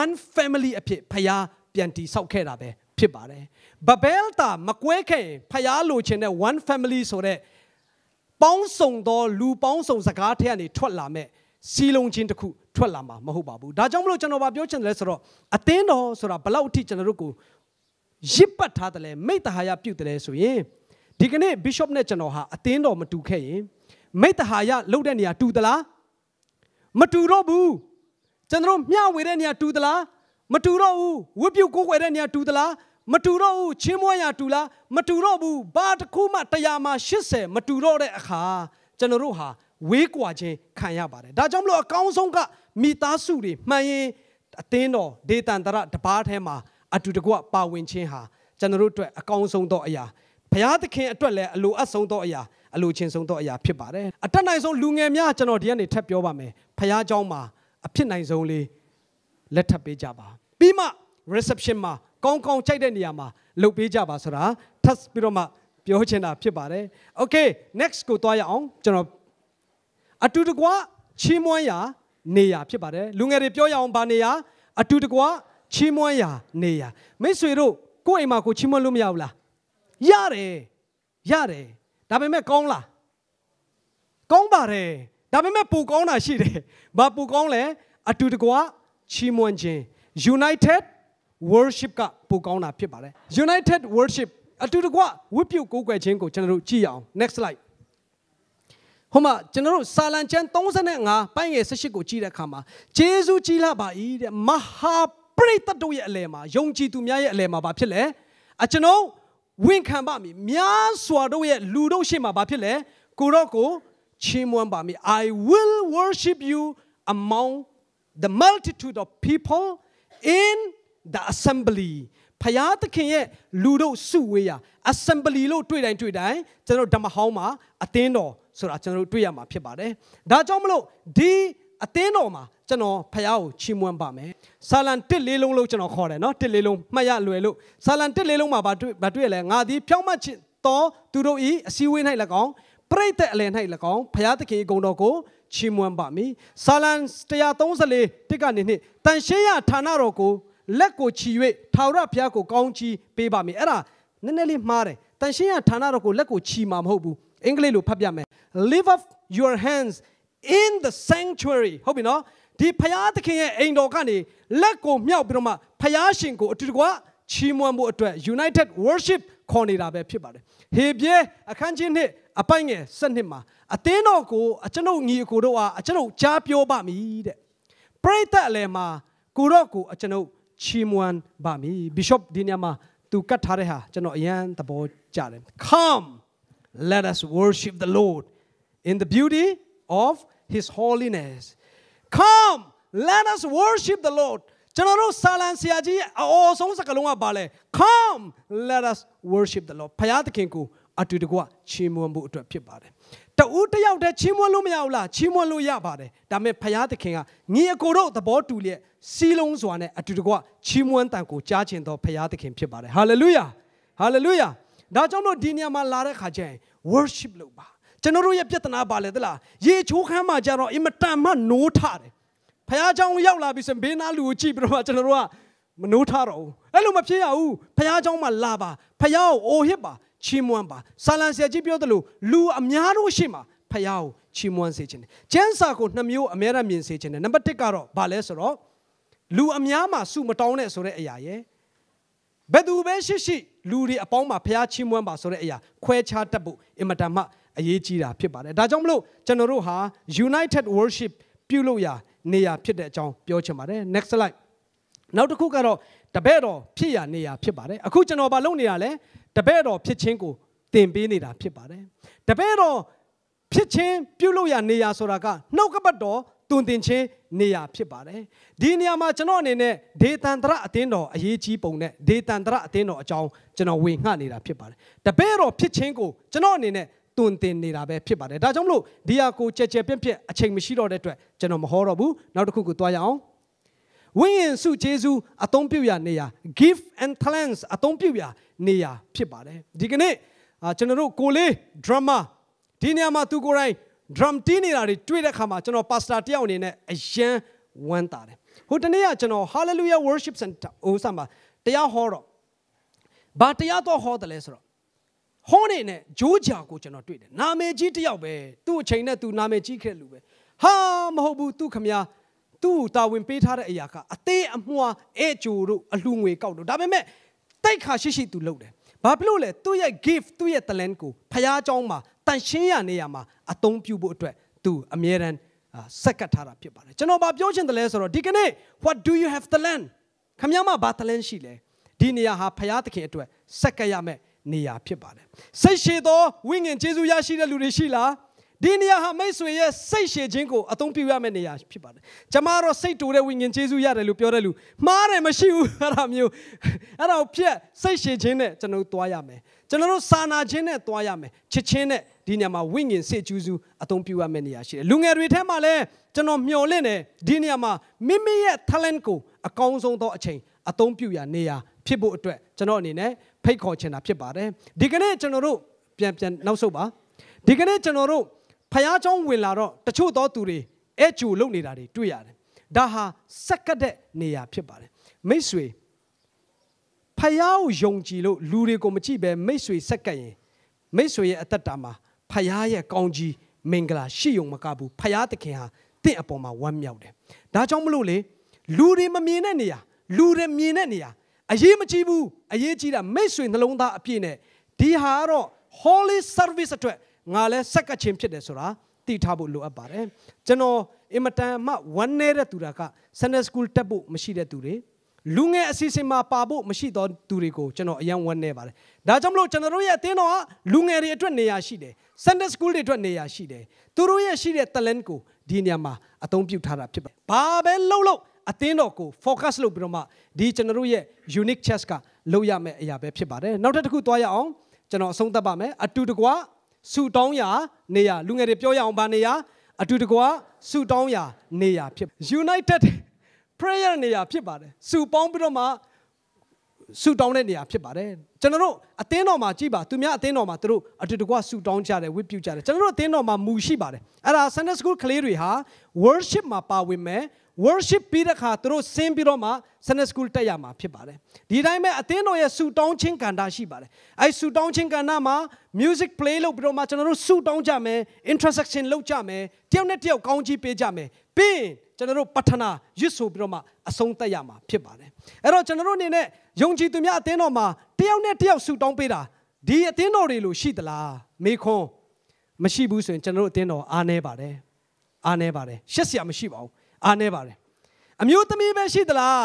one family အဖြစ်ဖရားပြန်တည်ဆောက်ခဲ့တာပဲဖြစ်ပါတယ်။ဘဘဲလ်တာမကွဲခဲ့ရင်ဖရားလိုချင်တဲ့ one family ဆိုတဲ့ပေါင်းစုံသောလူပေါင်းစုံစကားထက်ကနေထွက်လာမဲ့စီလုံးချင်းတစ်ခုထွက်လာမှာမဟုတ်ပါဘူး။ဒါကြောင့်မလို့ကျွန်တော်ပြောချင်တယ်ဆိုတော့အသင်းတော်ဆိုတာဘလောက်အထိကျွန်တော်တို့ကိုရစ်ပတ်ထားတယ်လဲမိတ္တဟာယပြုတ်တယ်ဆိုရင်ဒီကနေ့ bishop နဲ့ကျွန်တော်ဟာအသင်းတော်မတူခဲ့ရင်မိတ္တဟာယလုတ်တဲ့နေရာတူသလားမတူတော့ဘူးကျွန်တော်မျှဝေတဲ့နေရာတူသလားမတူတော့ဘူးဝိပုကိုကိုွယ်တဲ့နေရာတူသလားမတူတော့ဘူးချင်းမွေးရတူလားမတူတော့ဘူးဘာတစ်ခုမှတရားမှာ80မတူတော့တဲ့အခါကျွန်တော်တို့ဟာဝေးကွာခြင်းခံရပါတယ်ဒါကြောင့်မလို့အကောင်းဆုံးကမိသားစုတွေမှန်ရင်အသင်းတော်ဒေတန်တရတပါးထဲမှာအတူတကွပါဝင်ခြင်းဟာကျွန်တော်တို့အတွက်အကောင်းဆုံးသောအရာဘုရားသခင်အတွက်လည်းအလိုအပ်ဆုံးသောအရာအလိုချင်ဆုံးသောအရာဖြစ်ပါတယ်အတက်နိုင်ဆုံးလူငယ်များကျွန်တော်ဒီကနေထပ်ပြောပါမယ်ဖခင်เจ้าမှာအဖြစ်နိုင်ဆုံးလေးလက်ထပ်ပေးကြပါပြီးမှ reception မှာကောင်းကောင်းကြိုက်တဲ့နေရာမှာလုပ်ပေးကြပါဆိုတာထပ်ပြီးတော့မှပြောချင်တာဖြစ်ပါတယ် okay next ကိုသွားရအောင်ကျွန်တော်အတူတကွချီးမွမ်းရာနေရာဖြစ်ပါတယ်လူငယ်တွေပြောရအောင်ဗာနေရာ အတူတကွချီးမွမ်းရာနေရာမိတ်ဆွေတို့ကိုယ့်အိမ်မှာကိုချီးမွမ်းလို့မရဘူးလားရတယ်ရတယ်ဒါပေမဲ့ကောင်းလားကောင်းပါတယ်ဒါပေမဲ့ပူကောင်းတာရှိတယ်ဘာပူကောင်းလဲအတူတကွချီးမွမ်းခြင်း United worship ကပူကောင်းတာဖြစ်ပါတယ် United worship အတူတကွဝိပုကိုးကွယ်ခြင်းကိုကျွန်တော်တို့ကြည့်အောင် next slide ဟိုမှာကျွန်တော်တို့စာလံကျမ်း35ပိုင်းငယ်18ကိုကြည့်တဲ့အခါမှာဂျေဇုကြီးလာပါ၏တဲ့မဟာပရိသတ်တို့ရဲ့အလယ်မှာယုံကြည်သူများရဲ့အလယ်မှာဘာဖြစ်လဲအကျွန်ုပ်ဝင့်ခံပါမည်များစွာတို့ရဲ့လူတို့ရှေ့မှာဘာဖြစ်လဲကိုတော့ကိုချီးမွမ်းပါမည် I will worship you among the multitude of people in the assembly ဖယားသခင်ရဲ့လူတို့စုဝေးရာ assembly လို့တွေ့တိုင်းတွေ့တိုင်းကျွန်တော်ဓမ္မဟောင်းမှာအသင်းတော်ဆိုတာကျွန်တော်တို့တွေ့ရမှာဖြစ်ပါတယ်ဒါကြောင့်မလို့ဒီအသင်းတော်မှာကျွန်တော်ဖခင်ကိုချီးမွမ်းပါမယ်။ဆာလံတစ်လေးလုံးလို့ကျွန်တော်ခေါ်တယ်နော်တစ်လေးလုံးမှတ်ရလွယ်လို့ဆာလံတစ်လေးလုံးမှာဗာတွေ့ဗာတွေ့ရလဲငါသည်ဖြောင့်မတ်ခြင်းတော်သူတို့ဤအစည်းဝေး၌၎င်းပရိသတ်အလယ်၌၎င်းဖခင်သခင်ဂုဏ်တော်ကိုချီးမွမ်းပါမည်။ဆာလံ134တစ်ကနေနှစ်တန်ရှင်းရဌာနတော်ကိုလက်ကိုချီ၍ထာဝရဘုရားကိုကောင်းချီးပေးပါမည်အဲ့ဒါနည်းနည်းလေးမှားတယ်တန်ရှင်းရဌာနတော်ကိုလက်ကိုချီမှာမဟုတ်ဘူးအင်္ဂလိပ်လိုဖတ်ပြမယ် lift up your hands in the sanctuary ဟုတ်ပြီနော်ဒီဖရာသခင်ရဲ့အိမ်တော်ကနေလက်ကိုမြောက်ပြီးတော့မှဖရာရှင်ကိုအတူတကွချီးမွမ်းဖို့အတွက် United Worship ခေါ်နေတာပဲဖြစ်ပါတယ်ဟေပြဲအခန်းကြီးနှစ်အပိုင်ငယ်၁၂မှာအသင်းတော်ကိုအကျွန်ုပ်ညီအကိုတို့အားအကျွန်ုပ်ကြားပြောပါမည်တဲ့ပရိသတ်အလယ်မှာ ကိုတော့ကိုအကျွန်ုပ်ချီးမွမ်းပါမည် Bishop ဒီညမှာသူကတ်ထားတဲ့ဟာကျွန်တော်အရန်သဘောကျတယ် Come let us worship the Lord in the beauty of His holiness. Come, let us worship the Lord. ကျွန်တော်တို့ဆာလန်ဆရာကြီးအော်ဆုံးစကားလုံးကပါလဲ Come let us worship the Lord ဘုရားသခင်ကိုအတူတကွချီးမွမ်းဖို့အတွက်ဖြစ်ပါတယ်တဦးတယောက်တည်းချီးမွမ်းလို့မရဘူးလားချီးမွမ်းလို့ရပါတယ်ဒါပေမဲ့ဘုရားသခင်ကညီအကိုတို့သဘောတူလျက်စီလုံးစွာနဲ့အတူတကွချီးမွမ်းတန်ကိုကြားခြင်းတော်ဘုရားသခင်ဖြစ်ပါတယ် hallelujah hallelujah ဒါကြောင့်မို့ဒီနေရာမှာလာတဲ့ခါကျရင် worship လုပ်ပါကျွန်တော်တို့ရဲ့ပြဿနာပါလေသလားရေချိုးခမ်းမှာကြတော့အင်မတန်မှနိုးထတယ်ဖះเจ้าရောက်လာပြီဆိုရင်ဘေးနာလူကိုကြည့်ပြီးတော့ကျွန်တော်တို့ကမနိုးထတော့ဘူးအဲ့လိုမဖြစ်ရဘူးဖះเจ้าမှာလာပါဖះကိုအိုဟစ်ပါချီးမွမ်းပါဆာလန်ဆရာကြီးပြောသလိုလူအများတို့ရှိမှာဖះကိုချီးမွမ်းစေခြင်းတယ်ကျမ်းစာကိုနှမျိုးအများရမြင်စေခြင်းတယ်နံပါတ်1ကတော့ဗာလဲဆိုတော့လူအများမှာစုမတောင်းတဲ့ဆိုတဲ့အရာရယ်ဘယ်သူပဲရှိရှိလူတွေအပေါင်းမှာဖះချီးမွမ်းပါဆိုတဲ့အရာခွဲခြားတတ်ဖို့အင်မတန်မှအရေးကြီးတာဖြစ်ပါတယ်ဒါကြောင့်မလို့ကျွန်တော်တို့ဟာ United Worship ပြုလုပ်ရာနေရာဖြစ်တဲ့အကြောင်းပြောချင်ပါတယ် next slide နောက်တစ်ခုကတော့တပည့်တော်ဖြစ်ရာနေရာဖြစ်ပါတယ်အခုကျွန်တော်ဘာလုပ်နေတာလဲတပည့်တော်ဖြစ်ခြင်းကိုသင်ပေးနေတာဖြစ်ပါတယ်တပည့်တော်ဖြစ်ခြင်းပြုလုပ်ရနေရဆိုတာကနှုတ်ကပတ်တော်တုန်တင်ခြင်းနေရဖြစ်ပါတယ်ဒီနေရာမှာကျွန်တော်အနေနဲ့ဒေတန်တရအတင်းတော်အရေးကြီးပုံနဲ့ဒေတန်တရအတင်းတော်အကြောင်းကျွန်တော်ဝေငှနေတာဖြစ်ပါတယ်တပည့်တော်ဖြစ်ခြင်းကိုကျွန်တော်အနေနဲ့တွင်တင်နေတာပဲဖြစ်ပါတယ်ဒါကြောင့်မလို့ဒီဟာကိုကြဲကြဲပြန့်ပြန့်အချိန်မရှိတော့တဲ့အတွက်ကျွန်တော်မဟောတော့ဘူးနောက်တစ်ခုကိုသွားရအောင်ဝိညာဉ်စုယေရှုအသုံးပြုရနေရာ give and cleanse အသုံးပြုရနေရာ ဖြစ်ပါတယ်ဒီကနေ့ကျွန်တော်တို့ကိုလေး drama ဒီနေရာမှာသူကိုယ်တိုင် drum တီးနေတာတွေတွေ့တဲ့အခါမှာကျွန်တော် pastor တယောက်အနေနဲ့အယံဝမ်းသာတယ်ဟိုတနေ့ကကျွန်တော် hallelujah worship center ဟိုဆံမှာတရားဟောတော့ဘာတရားတော့ဟောတယ်လဲဆိုတော့ဟောနေနဲ့ဂျိုးကြာကိုကျွန်တော်တွေ့တယ်နာမည်ကြီးတယောက်ပဲသူ့အချိန်နဲ့သူနာမည်ကြီးခဲ့လူပဲဟာမဟုတ်ဘူးသူ့ခမညာသူ့တာဝန်ပေးထားတဲ့အရာကအသေးအမွှာအဲ့ဂျိုတို့အလှငွေကောက်တို့ဒါပေမဲ့တိုက်ခါရှိရှိသူလုပ်တယ်ဘာဖြစ်လို့လဲသူ့ရဲ့ gift သူ့ရဲ့ talent ကိုဖျားเจ้าမှာတန်ရှင်းရနေရမှာအသုံးပြုဖို့အတွက်သူအမြဲတမ်းဆက်ကတ်ထားတာဖြစ်ပါတယ်ကျွန်တော်ဘာပြောချင်တယ်လဲဆိုတော့ဒီကနေ့ what do you have talent ခမညာမှာဘာ talent ရှိလဲဒီနေရာဟာဖျားသခင်အတွက်ဆက်ကတ်ရမယ်နေရာဖြစ်ပါတယ်စိတ်ရှည်သောဝိငင်ကျေးဇူးရရှိတဲ့လူတွေရှိလားဒီနေရာဟာမိတ်ဆွေရဲ့စိတ်ရှည်ခြင်းကိုအသုံးပြုရမယ့်နေရာဖြစ်ပါတယ်။ကျွန်မတော့စိတ်တူတဲ့ဝိညာဉ်ကျေးဇူးရတယ်လို့ပြောတဲ့လူမှားတယ်မရှိဘူးအဲ့ဒါမျိုးအဲ့ဒါကိုဖြတ်စိတ်ရှည်ခြင်းနဲ့ကျွန်တော်သွားရမယ်။ကျွန်တော်တို့စာနာခြင်းနဲ့သွားရမယ်။ချစ်ခြင်းနဲ့ဒီနေရာမှာဝိညာဉ်စိတ်ကျေးဇူးအသုံးပြုရမယ့်နေရာရှိတယ်။လူငယ်တွေထဲမှာလည်းကျွန်တော်မျှော်လင့်တယ်ဒီနေရာမှာမိမိရဲ့ talent ကိုအကောင်းဆုံးသောအချိန်အသုံးပြုရနေရာဖြစ်ဖို့အတွက်ကျွန်တော်အနေနဲ့ဖိတ်ခေါ်ချင်တာဖြစ်ပါတယ်ဒီကနေ့ကျွန်တော်တို့ပြန်ပြန်နောက်ဆုတ်ပါဒီကနေ့ကျွန်တော်တို့ဖះเจ้าဝင်လာတော့တချို့သောသူတွေအဲ့ဂျူလုံနေတာတွေတွေ့ရတယ်ဒါဟာစက်ကတ်တဲ့နေရာဖြစ်ပါတယ်မိတ်ဆွေဖះကိုယုံကြည်လို့လူတွေကိုမကြည့်ပဲမိတ်ဆွေစက်ကတ်ရင်မိတ်ဆွေရဲ့အသက်တာမှာဖះရဲ့ကောင်းကြီးမင်္ဂလာရှိုံမကဘူးဖះသခင်ဟာတင့်အပေါ်မှာဝမ်းမြောက်တယ်ဒါကြောင့်မလို့လေလူတွေမမြင်တဲ့နေရာလူတွေမြင်တဲ့နေရာအရေးမကြီးဘူးအရေးကြီးတာမိတ်ဆွေနှလုံးသားအပြည့်နဲ့ဒီဟာကတော့ holy service အတွက်ငါလဲဆက်ကချင်းဖြစ်တယ်ဆိုတာသိထားဖို့လိုအပ်ပါတယ်ကျွန်တော်အင်မတန်မှဝမ်းနည်းတဲ့သူတာက Sunday School တက်ဖို့မရှိတဲ့သူတွေလူငယ်အစီအစဉ်မှာပါဖို့မရှိသောသူတွေကိုကျွန်တော်အယံဝန်းနေပါတယ်။ဒါကြောင့်မလို့ကျွန်တော်တို့ရဲ့အသင်းတော်ကလူငယ်တွေအတွက်နေရာရှိတယ်။ Sunday School တွေအတွက်နေရာရှိတယ်။သူတို့ရဲ့ရှိတဲ့ talent ကိုဒီနေရာမှာအသုံးပြုထားတာဖြစ်ပါတယ်။ဘာပဲလှုပ်လှုပ်အသင်းတော်ကို focus လုပ်ပြီးတော့မှဒီကျွန်တော်တို့ရဲ့ unique chess ကလုပ်ရမယ့်အရာပဲဖြစ်ပါတယ်နောက်ထပ်တစ်ခုသွားရအောင်ကျွန်တော်အဆုံးသတ်ပါမယ်အတူတကွဆူတောင်းရာနေရာလူငယ်တွေပြောရအောင်ဗာနေရာ အတူတကွဆူတောင်းရာနေရာဖြစ် United prayer နေရာဖြစ်ပါတယ်ဆူပေါင်းပြီးတော့မှဆူတောင်းတဲ့နေရာဖြစ်ပါတယ်ကျွန်တော်တို့အသင်းတော်မှာကြည့်ပါသူများအသင်းတော်မှာသူတို့အတူတကွဆူတောင်းကြတယ်ဝတ်ပြုကြတယ်ကျွန်တော်တို့အသင်းတော်မှာမူရှိပါတယ်အဲ့ဒါ Sunday School ကလေးတွေဟာ worship မှာပါဝင်မယ် worship ပြီးတဲ့ခါသူတို့ဆင်းပြီးတော့မှ Sunday School တက်ရမှာဖြစ်ပါတယ်ဒီတိုင်းပဲအသင်းတော်ရဲ့ဆူတောင်းခြင်းကဏ္ဍရှိပါတယ်အဲဆူတောင်းခြင်းကဏ္ဍမှာ music play လုပ်ပြီးတော့မှကျွန်တော်တို့ဆူတောင်းကြမယ် intersection လုပ်ကြမယ်တယောက်နဲ့တယောက်ကောင်းကြီးပေးကြမယ်ပြီးရင်ကျွန်တော်တို့ပထနာရွတ်ဆိုပြီးတော့မှအဆုံးသက်ရမှာဖြစ်ပါတယ်အဲ့တော့ကျွန်တော်တို့အနေနဲ့ယုံကြည်သူများအသင်းတော်မှာတယောက်နဲ့တယောက်ဆူတောင်းပေးတာဒီအသင်းတော်တွေလိုရှိသလားမေခွန်းမရှိဘူးဆိုရင်ကျွန်တော်တို့အသင်းတော်အားနည်းပါတယ်အားနည်းပါတယ်ရှက်စရာမရှိပါဘူးအားနည်းပါတယ်အမျိုးသမီးပဲရှိသလား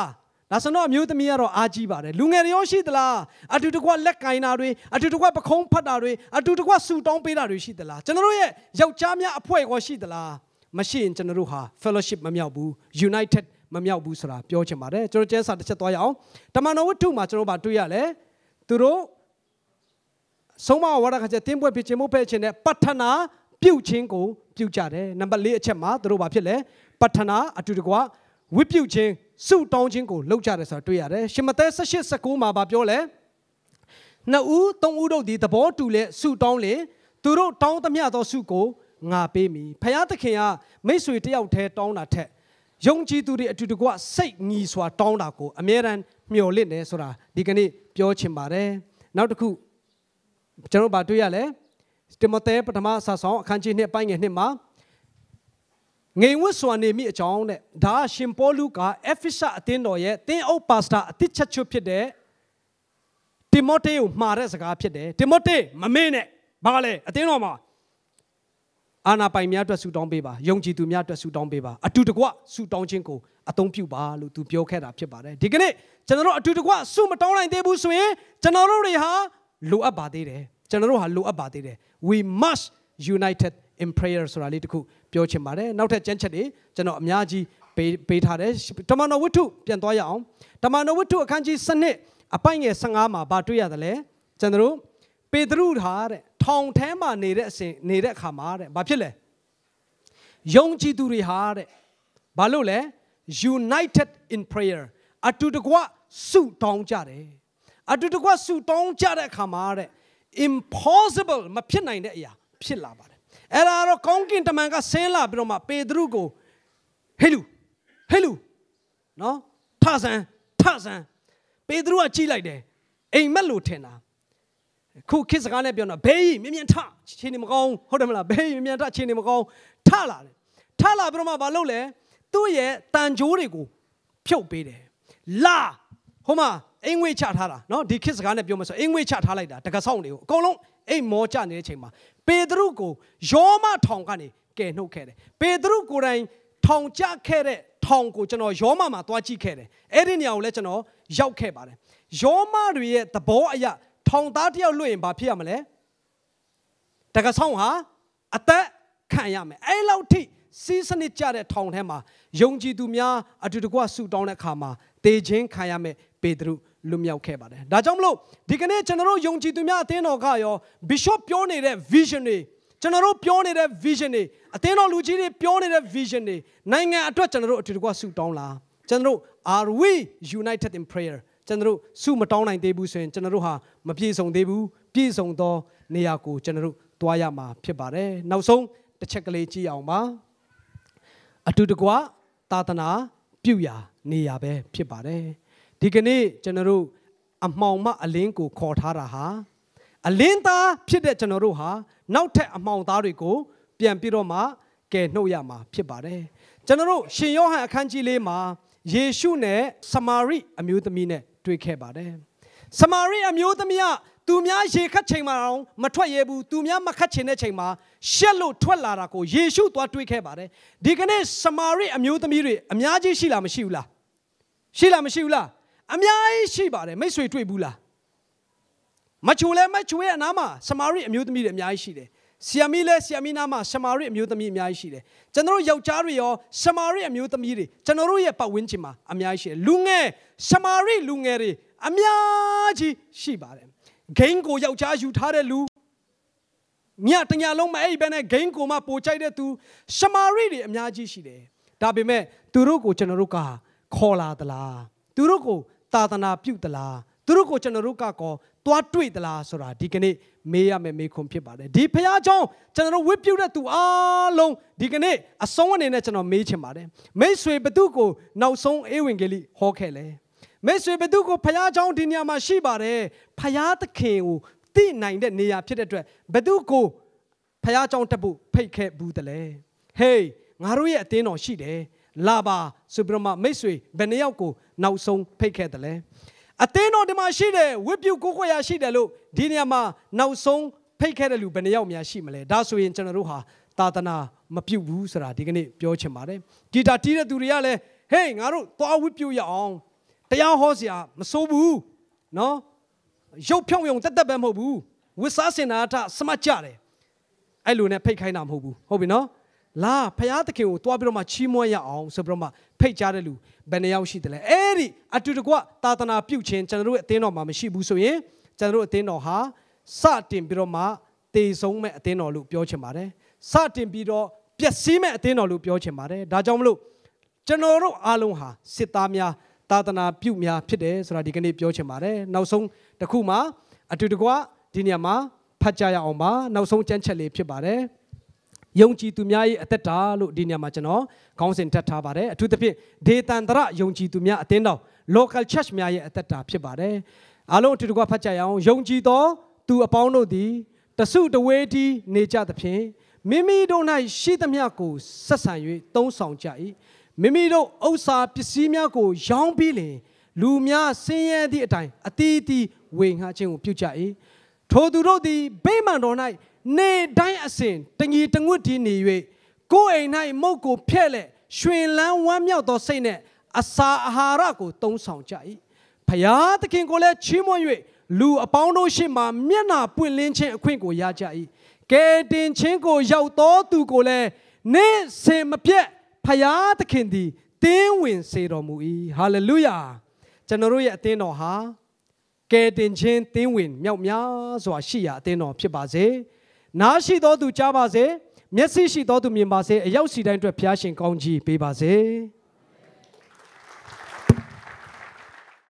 ဒါဆိုတော့အမျိုးသမီးကတော့အားကြီးပါတယ်လူငယ်တွေရောရှိသလားအတူတကွလက်ကင်တာတွေအတူတကွပခုံးဖတ်တာတွေအတူတကွဆူတောင်းပေးတာတွေရှိသလားကျွန်တော်တို့ရဲ့ယောက်ျားများအဖွဲ့ကောရှိသလားမရှိရင်ကျွန်တော်တို့ဟာ fellowship မမြောက်ဘူး united မမြောက်ဘူးဆိုတာပြောချင်ပါတယ်ကျွန်တော်ကျဲစာတစ်ချက်သွားရအောင်တမန်တော်ဝတ္ထုမှာကျွန်တော်ဗာတွေ့ရလဲသူတို့ဆုံးမဝါဒခါကျတင်းပွဲဖြစ်ခြင်းမဟုတ်ဖဲ့ခြင်းနဲ့ပဋ္ဌနာပြုတ်ခြင်းကိုပြုတ်ကြတယ်နံပါတ်၄အချက်မှာသူတို့ဗာဖြစ်လဲပထနာအတူတကွဝိပုခြင်းစုတောင်းခြင်းကိုလုပ်ကြတယ်ဆိုတာတွေ့ရတယ်ရှင်မသက်18 19မှာဗပြောလဲနှစ်ဦးသုံးဦးတို့ဒီသဘောတူလဲစုတောင်းလေသူတို့တောင်းသမျှသောစုကိုငါပေးမည်ဖယားသခင်ကမိတ်ဆွေတယောက်တည်းတောင်းတာထက်ယုံကြည်သူတွေအတူတကွစိတ်ညီစွာတောင်းတာကိုအမြဲတမ်းမျှော်လင့်တယ်ဆိုတာဒီကနေ့ပြောချင်ပါတယ်နောက်တစ်ခုကျွန်တော်ဗာတွေ့ရလဲတိမသဲပထမအစာဆောင်အခန်းကြီး2ပိုင်းငယ်2မှာငိမ်ဝတ်စွာနေမိအကြောင်းတဲ့ဒါရှင်ပေါလုကအဖိရှအသင်းတော်ရဲ့တင်းအုပ်ပါစတာအတိချက်ချွတ်ဖြစ်တဲ့တိမောသေကိုမှားတဲ့စကားဖြစ်တယ်တိမောသေမမေ့နဲ့ဘာလဲအသင်းတော်မှာအာနာပိုင်များအတွက်ဆူတောင်းပေးပါယုံကြည်သူများအတွက်ဆူတောင်းပေးပါအတူတကွဆူတောင်းခြင်းကိုအသုံးပြုပါလို့သူပြောခဲ့တာဖြစ်ပါတယ်ဒီကနေ့ကျွန်တော်တို့အတူတကွဆူမတောင်းနိုင်သေးဘူးဆိုရင်ကျွန်တော်တို့တွေဟာလိုအပ်ပါသေးတယ်ကျွန်တော်တို့ဟာလိုအပ်ပါသေးတယ် we must united in prayer ဆိုတာလေးတခုပြောချင်ပါတယ်နောက်ထပ်ကျမ်းချက်တွေကျွန်တော်အများကြီးပေးထားတယ်တမန်တော်ဝတ္ထုပြန်သွားရအောင်တမန်တော်ဝတ္ထုအခန်းကြီး7အပိုင်းငယ်15မှာဗာတွေ့ရတယ်လေကျွန်တော်တို့ပေတရုဟာတဲ့ထောင်ထဲမှာနေတဲ့အစဉ်နေတဲ့အခါမှာတဲ့ဘာဖြစ်လဲယုံကြည်သူတွေဟာတဲ့ဘာလို့လဲ united in prayer အတူတကွဆုတောင်းကြတယ်အတူတကွဆုတောင်းကြတဲ့အခါမှာတဲ့ impossible မဖြစ်နိုင်တဲ့အရာဖြစ်လာပါတယ်အဲ့ဒါတော့ကောင်းကင်တမန်ကဆင်းလာပြီးတော့မှပေတရုကိုဟေလူဟေလူနော်ထဆန်ထဆန်ပေတရုကကြီးလိုက်တယ်အိမ်မက်လို့ထင်တာခုခေတ်စကားနဲ့ပြောတော့ဘေးကြီးမြင်မြင်ထခြေနေမကောင်းဟုတ်တယ်မလားဘေးကြီးမြင်မြင်ထခြေနေမကောင်းထလာတယ်ထလာပြီးတော့မှမလုပ်လဲသူ့ရဲ့တန်ကြိုးတွေကိုဖြုတ်ပေးတယ်လာဟိုမှာအင်ငွေချထားတာနော်ဒီခေတ်စကားနဲ့ပြောမှဆိုအင်ငွေချထားလိုက်တာတကဆောင်းတွေကိုအကုန်လုံးအိမ်မောကြနေတဲ့အချိန်မှာပေတရုကိုယောမထောင်ကနေကယ်နှုတ်ခဲ့တယ်ပေတရုကိုယ်တိုင်ထောင်ကျခဲ့တဲ့ထောင်ကိုကျွန်တော်ယောမမှာသွားကြည့်ခဲ့တယ်အဲ့ဒီနေရာကိုလည်းကျွန်တော်ရောက်ခဲ့ပါတယ်ယောမတွေရဲ့သဘောအရထောင်သားတယောက်လွတ်ရင်ဘာဖြစ်ရမလဲတကဆောင်ဟာအသက်ခံရမယ်အဲ့လောက်ထိစီးစနစ်ကြတဲ့ထောင်ထဲမှာယုံကြည်သူများအတူတကွဆူတောင်းတဲ့အခါမှာတေခြင်းခံရမယ်ပေတရုလွတ်မြောက်ခဲ့ပါတယ်။ဒါကြောင့်မလို့ဒီကနေ့ကျွန်တော်တို့ယုံကြည်သူများအသင်းတော်ကရော Bishop ပြောနေတဲ့ vision တွေကျွန်တော်တို့ပြောနေတဲ့ vision တွေအသင်းတော်လူကြီးတွေပြောနေတဲ့ vision တွေနိုင်ငံအတွက်ကျွန်တော်တို့အထူးတကွဆုတောင်းလာကျွန်တော်တို့ are we united in prayer ကျွန်တော်တို့ဆုမတောင်းနိုင်သေးဘူးဆိုရင်ကျွန်တော်တို့ဟာမပြည့်စုံသေးဘူးပြည့်စုံသောနေရာကိုကျွန်တော်တို့တွားရမှာဖြစ်ပါတယ်နောက်ဆုံးတစ်ချက်ကလေးကြည့်အောင်ပါအတူတကွသာသနာပြုရာနေရာပဲဖြစ်ပါတယ်ဒီကနေ့ကျွန်တော်တို့အမှောင်မအလင်းကိုခေါ်ထားတာဟာအလင်းသားဖြစ်တဲ့ကျွန်တော်တို့ဟာနောက်ထပ်အမှောင်သားတွေကိုပြန်ပြီးတော့မှကယ်နှုတ်ရမှာ ဖြစ်ပါတယ်ကျွန်တော်တို့ရှင်ယောဟန်အခန်းကြီးလေးမှာယေရှုနဲ့ဆမာရိ အမျိုးသမီးနဲ့တွေ့ခဲ့ပါတယ်ဆမာရိအမျိုးသမီးကသူများရေခတ်ချိန်မှာတော့မထွက်ရဘူးသူများမခတ်ချင်တဲ့ချိန်မှာရှက်လို့ထွက်လာတာကိုယေရှုသွားတွေ့ခဲ့ပါတယ်ဒီကနေ့ဆမာရိအမျိုးသမီးတွေအများကြီးရှိလားမရှိဘူးလားရှိလားမရှိဘူးလားအများကြီးရှိပါတယ်မိတ်ဆွေတွေ့ဘူးလားမချူလဲမချူရဲ့အနားမှာဆမာရိအမျိုးသမီးတွေအများကြီးရှိတယ်ဆီယမီလဲဆီယမီနာမှာဆမာရိအမျိုးသမီးအများကြီးရှိတယ်ကျွန်တော်တို့ယောက်ျားတွေရောဆမာရိအမျိုးသမီးတွေကျွန်တော်တို့ရဲ့ပတ်ဝန်းကျင်မှာအများကြီးရှိတယ်လူငယ်ဆမာရိလူငယ်တွေအများကြီးရှိပါတယ်ဂိမ်းကိုယောက်ျားယူထားတဲ့လူညတညာလုံးမအဲ့ဘဲနဲ့ဂိမ်းကိုမှပိုကြိုက်တဲ့သူဆမာရိတွေအများကြီးရှိတယ်ဒါပေမဲ့သူတို့ကို ကျွန်တော်တို့ကခေါ်လာသလားသူတို့ကိုသာသနာပြုသလားသူတို့ကိုကျွန်တော်တို့ကကောသွားတွေ့သလားဆိုတာဒီကနေ့မေးရမယ်မေးခွန်းဖြစ်ပါတယ်ဒီဖခင်ကြောင့်ကျွန်တော်တို့ဝတ်ပြုတဲ့သူအားလုံးဒီကနေ့အဆုံးအနေနဲ့ကျွန်တော်မေးချင်ပါတယ်မိတ်ဆွေဘသူကိုနောက်ဆုံးအေးဝင်ကလေးဟောခဲ့လဲမိတ်ဆွေဘသူကိုဖခင်ကြောင့်ဒီနေရာမှာရှိပါတယ်ဖခင်သခင်ကိုသိနိုင်တဲ့နေရာဖြစ်တဲ့အတွက်ဘသူကိုဖခင်ကြောင့်တက်ဖို့ဖိတ်ခဲ့ဘူးတလဲဟေးငါတို့ရဲ့အသင်းတော်ရှိတယ်လာပါဆိုပြီးတော့မှမိတ်ဆွေဘယ်နှယောက်ကိုနောက်ဆုံးဖိတ်ခဲ့တယ်လဲအသင်းတော်ဒီမှာရှိတဲ့ဝိပုကိုကိုရရှိတယ်လို့ဒီနေရာမှာနောက်ဆုံးဖိတ်ခဲ့တဲ့လူဘယ်နှယောက်များရှိမလဲဒါဆိုရင်ကျွန်တော်တို့ဟာသာသနာမပြုတ်ဘူးဆိုတာဒီကနေ့ပြောချင်ပါတယ်ဂီတာတီးတဲ့သူတွေကလည်းဟေးငါတို့သွားဝိပုရအောင်တရားဟောစရာမဆိုးဘူးနော်ရုပ်ဖြောင်းရုံတက်တက်ပဲမဟုတ်ဘူးဝစ်စားစင်တာအထစမတ်ကြတယ်အဲ့လိုနဲ့ဖိတ်ခိုင်းတာမဟုတ်ဘူးဟုတ်ပြီနော်လာဖရာသခင်ကိုတွားပြီးတော့မှချီးမွမ်းရအောင်ဆိုပြီးတော့မှဖိတ်ကြားတဲ့လူဘယ်နှယောက်ရှိတယ်လဲအဲ့ဒီအတူတကွသာသနာပြုခြင်းကျွန်တော်တို့အသင်းတော်မှာမရှိဘူးဆိုရင်ကျွန်တော်တို့အသင်းတော်ဟာစတင်ပြီးတော့မှတည်ဆုံးမဲ့အသင်းတော်လို့ပြောချင်ပါတယ်စတင်ပြီးတော့ပျက်စီးမဲ့အသင်းတော်လို့ပြောချင်ပါတယ်ဒါကြောင့်မလို့ကျွန်တော်တို့အားလုံးဟာစစ်သားများသာသနာပြုများဖြစ်တယ်ဆိုတာဒီကနေ့ပြောချင်ပါတယ်နောက်ဆုံးတစ်ခုမှအတူတကွဒီနေရာမှာဖတ်ကြရအောင်ပါနောက်ဆုံးကြမ်းချက်လေးဖြစ်ပါတယ်ယုံကြည်သူများ၏အသက်တာလို့ဒီနေရာမှာကျွန်တော်ခေါင်းစဉ်ထပ်ထားပါတယ်အထူးသဖြင့်ဒေသန္တရယုံကြည်သူများအသင်းတော် local church များရဲ့အသက်တာဖြစ်ပါတယ်အားလုံးအတူတကွဖတ်ကြရအောင်ယုံကြည်သောသူအပေါင်းတို့သည်တဆုတဝေးတီနေကြသဖြင့်မိမိတို့၌ရှိသမျှကိုဆက်ဆံ၍သုံးဆောင်ကြ၏မိမိတို့ဥစ္စာ ပစ္စည်းများကို ရောင်းပြီးလျှင်လူများဆင်းရဲသည့်အတိုင်းအတီးအတီးဝေငှခြင်းကိုပြုကြ၏ထိုသူတို့သည်ဗိမာန်တော်၌နေတိုင်းအစဉ်တငီတငွတ်ဒီနေ၍ကိုယ်အိမ်၌မုတ်ကိုဖျက်လက်ရွှင်လန်းဝမ်းမြောက်သောစိတ်နဲ့အစာအာဟာရကိုသုံးဆောင်ကြ၏ဖယားသခင်ကိုလည်းချီးမွမ်း၍လူအပေါင်းတို့ရှေ့မှာ မျက်နှာပွင့်လင်းခြင်းအခွင့်ကိုရကြ၏ကဲတင်ခြင်းကိုရောက်သောသူကိုလည်းနေစင်မပြတ်ဖယားသခင်သည်တင်းဝင်စေတော်မူ၏ဟာလေလုယာကျွန်တော်တို့ရဲ့အသင်းတော်ဟာကယ်တင်ခြင်းတင်းဝင်မြောက်များစွာရှိရာအသင်းတော်ဖြစ်ပါစေ။နားရှိသောသူကြားပါစေမျက်စိရှိသောသူမြင်ပါစေအရောက်စီတိုင်းအတွက်ဘုရားရှင်ကောင်းကြီးပေးပါစေ။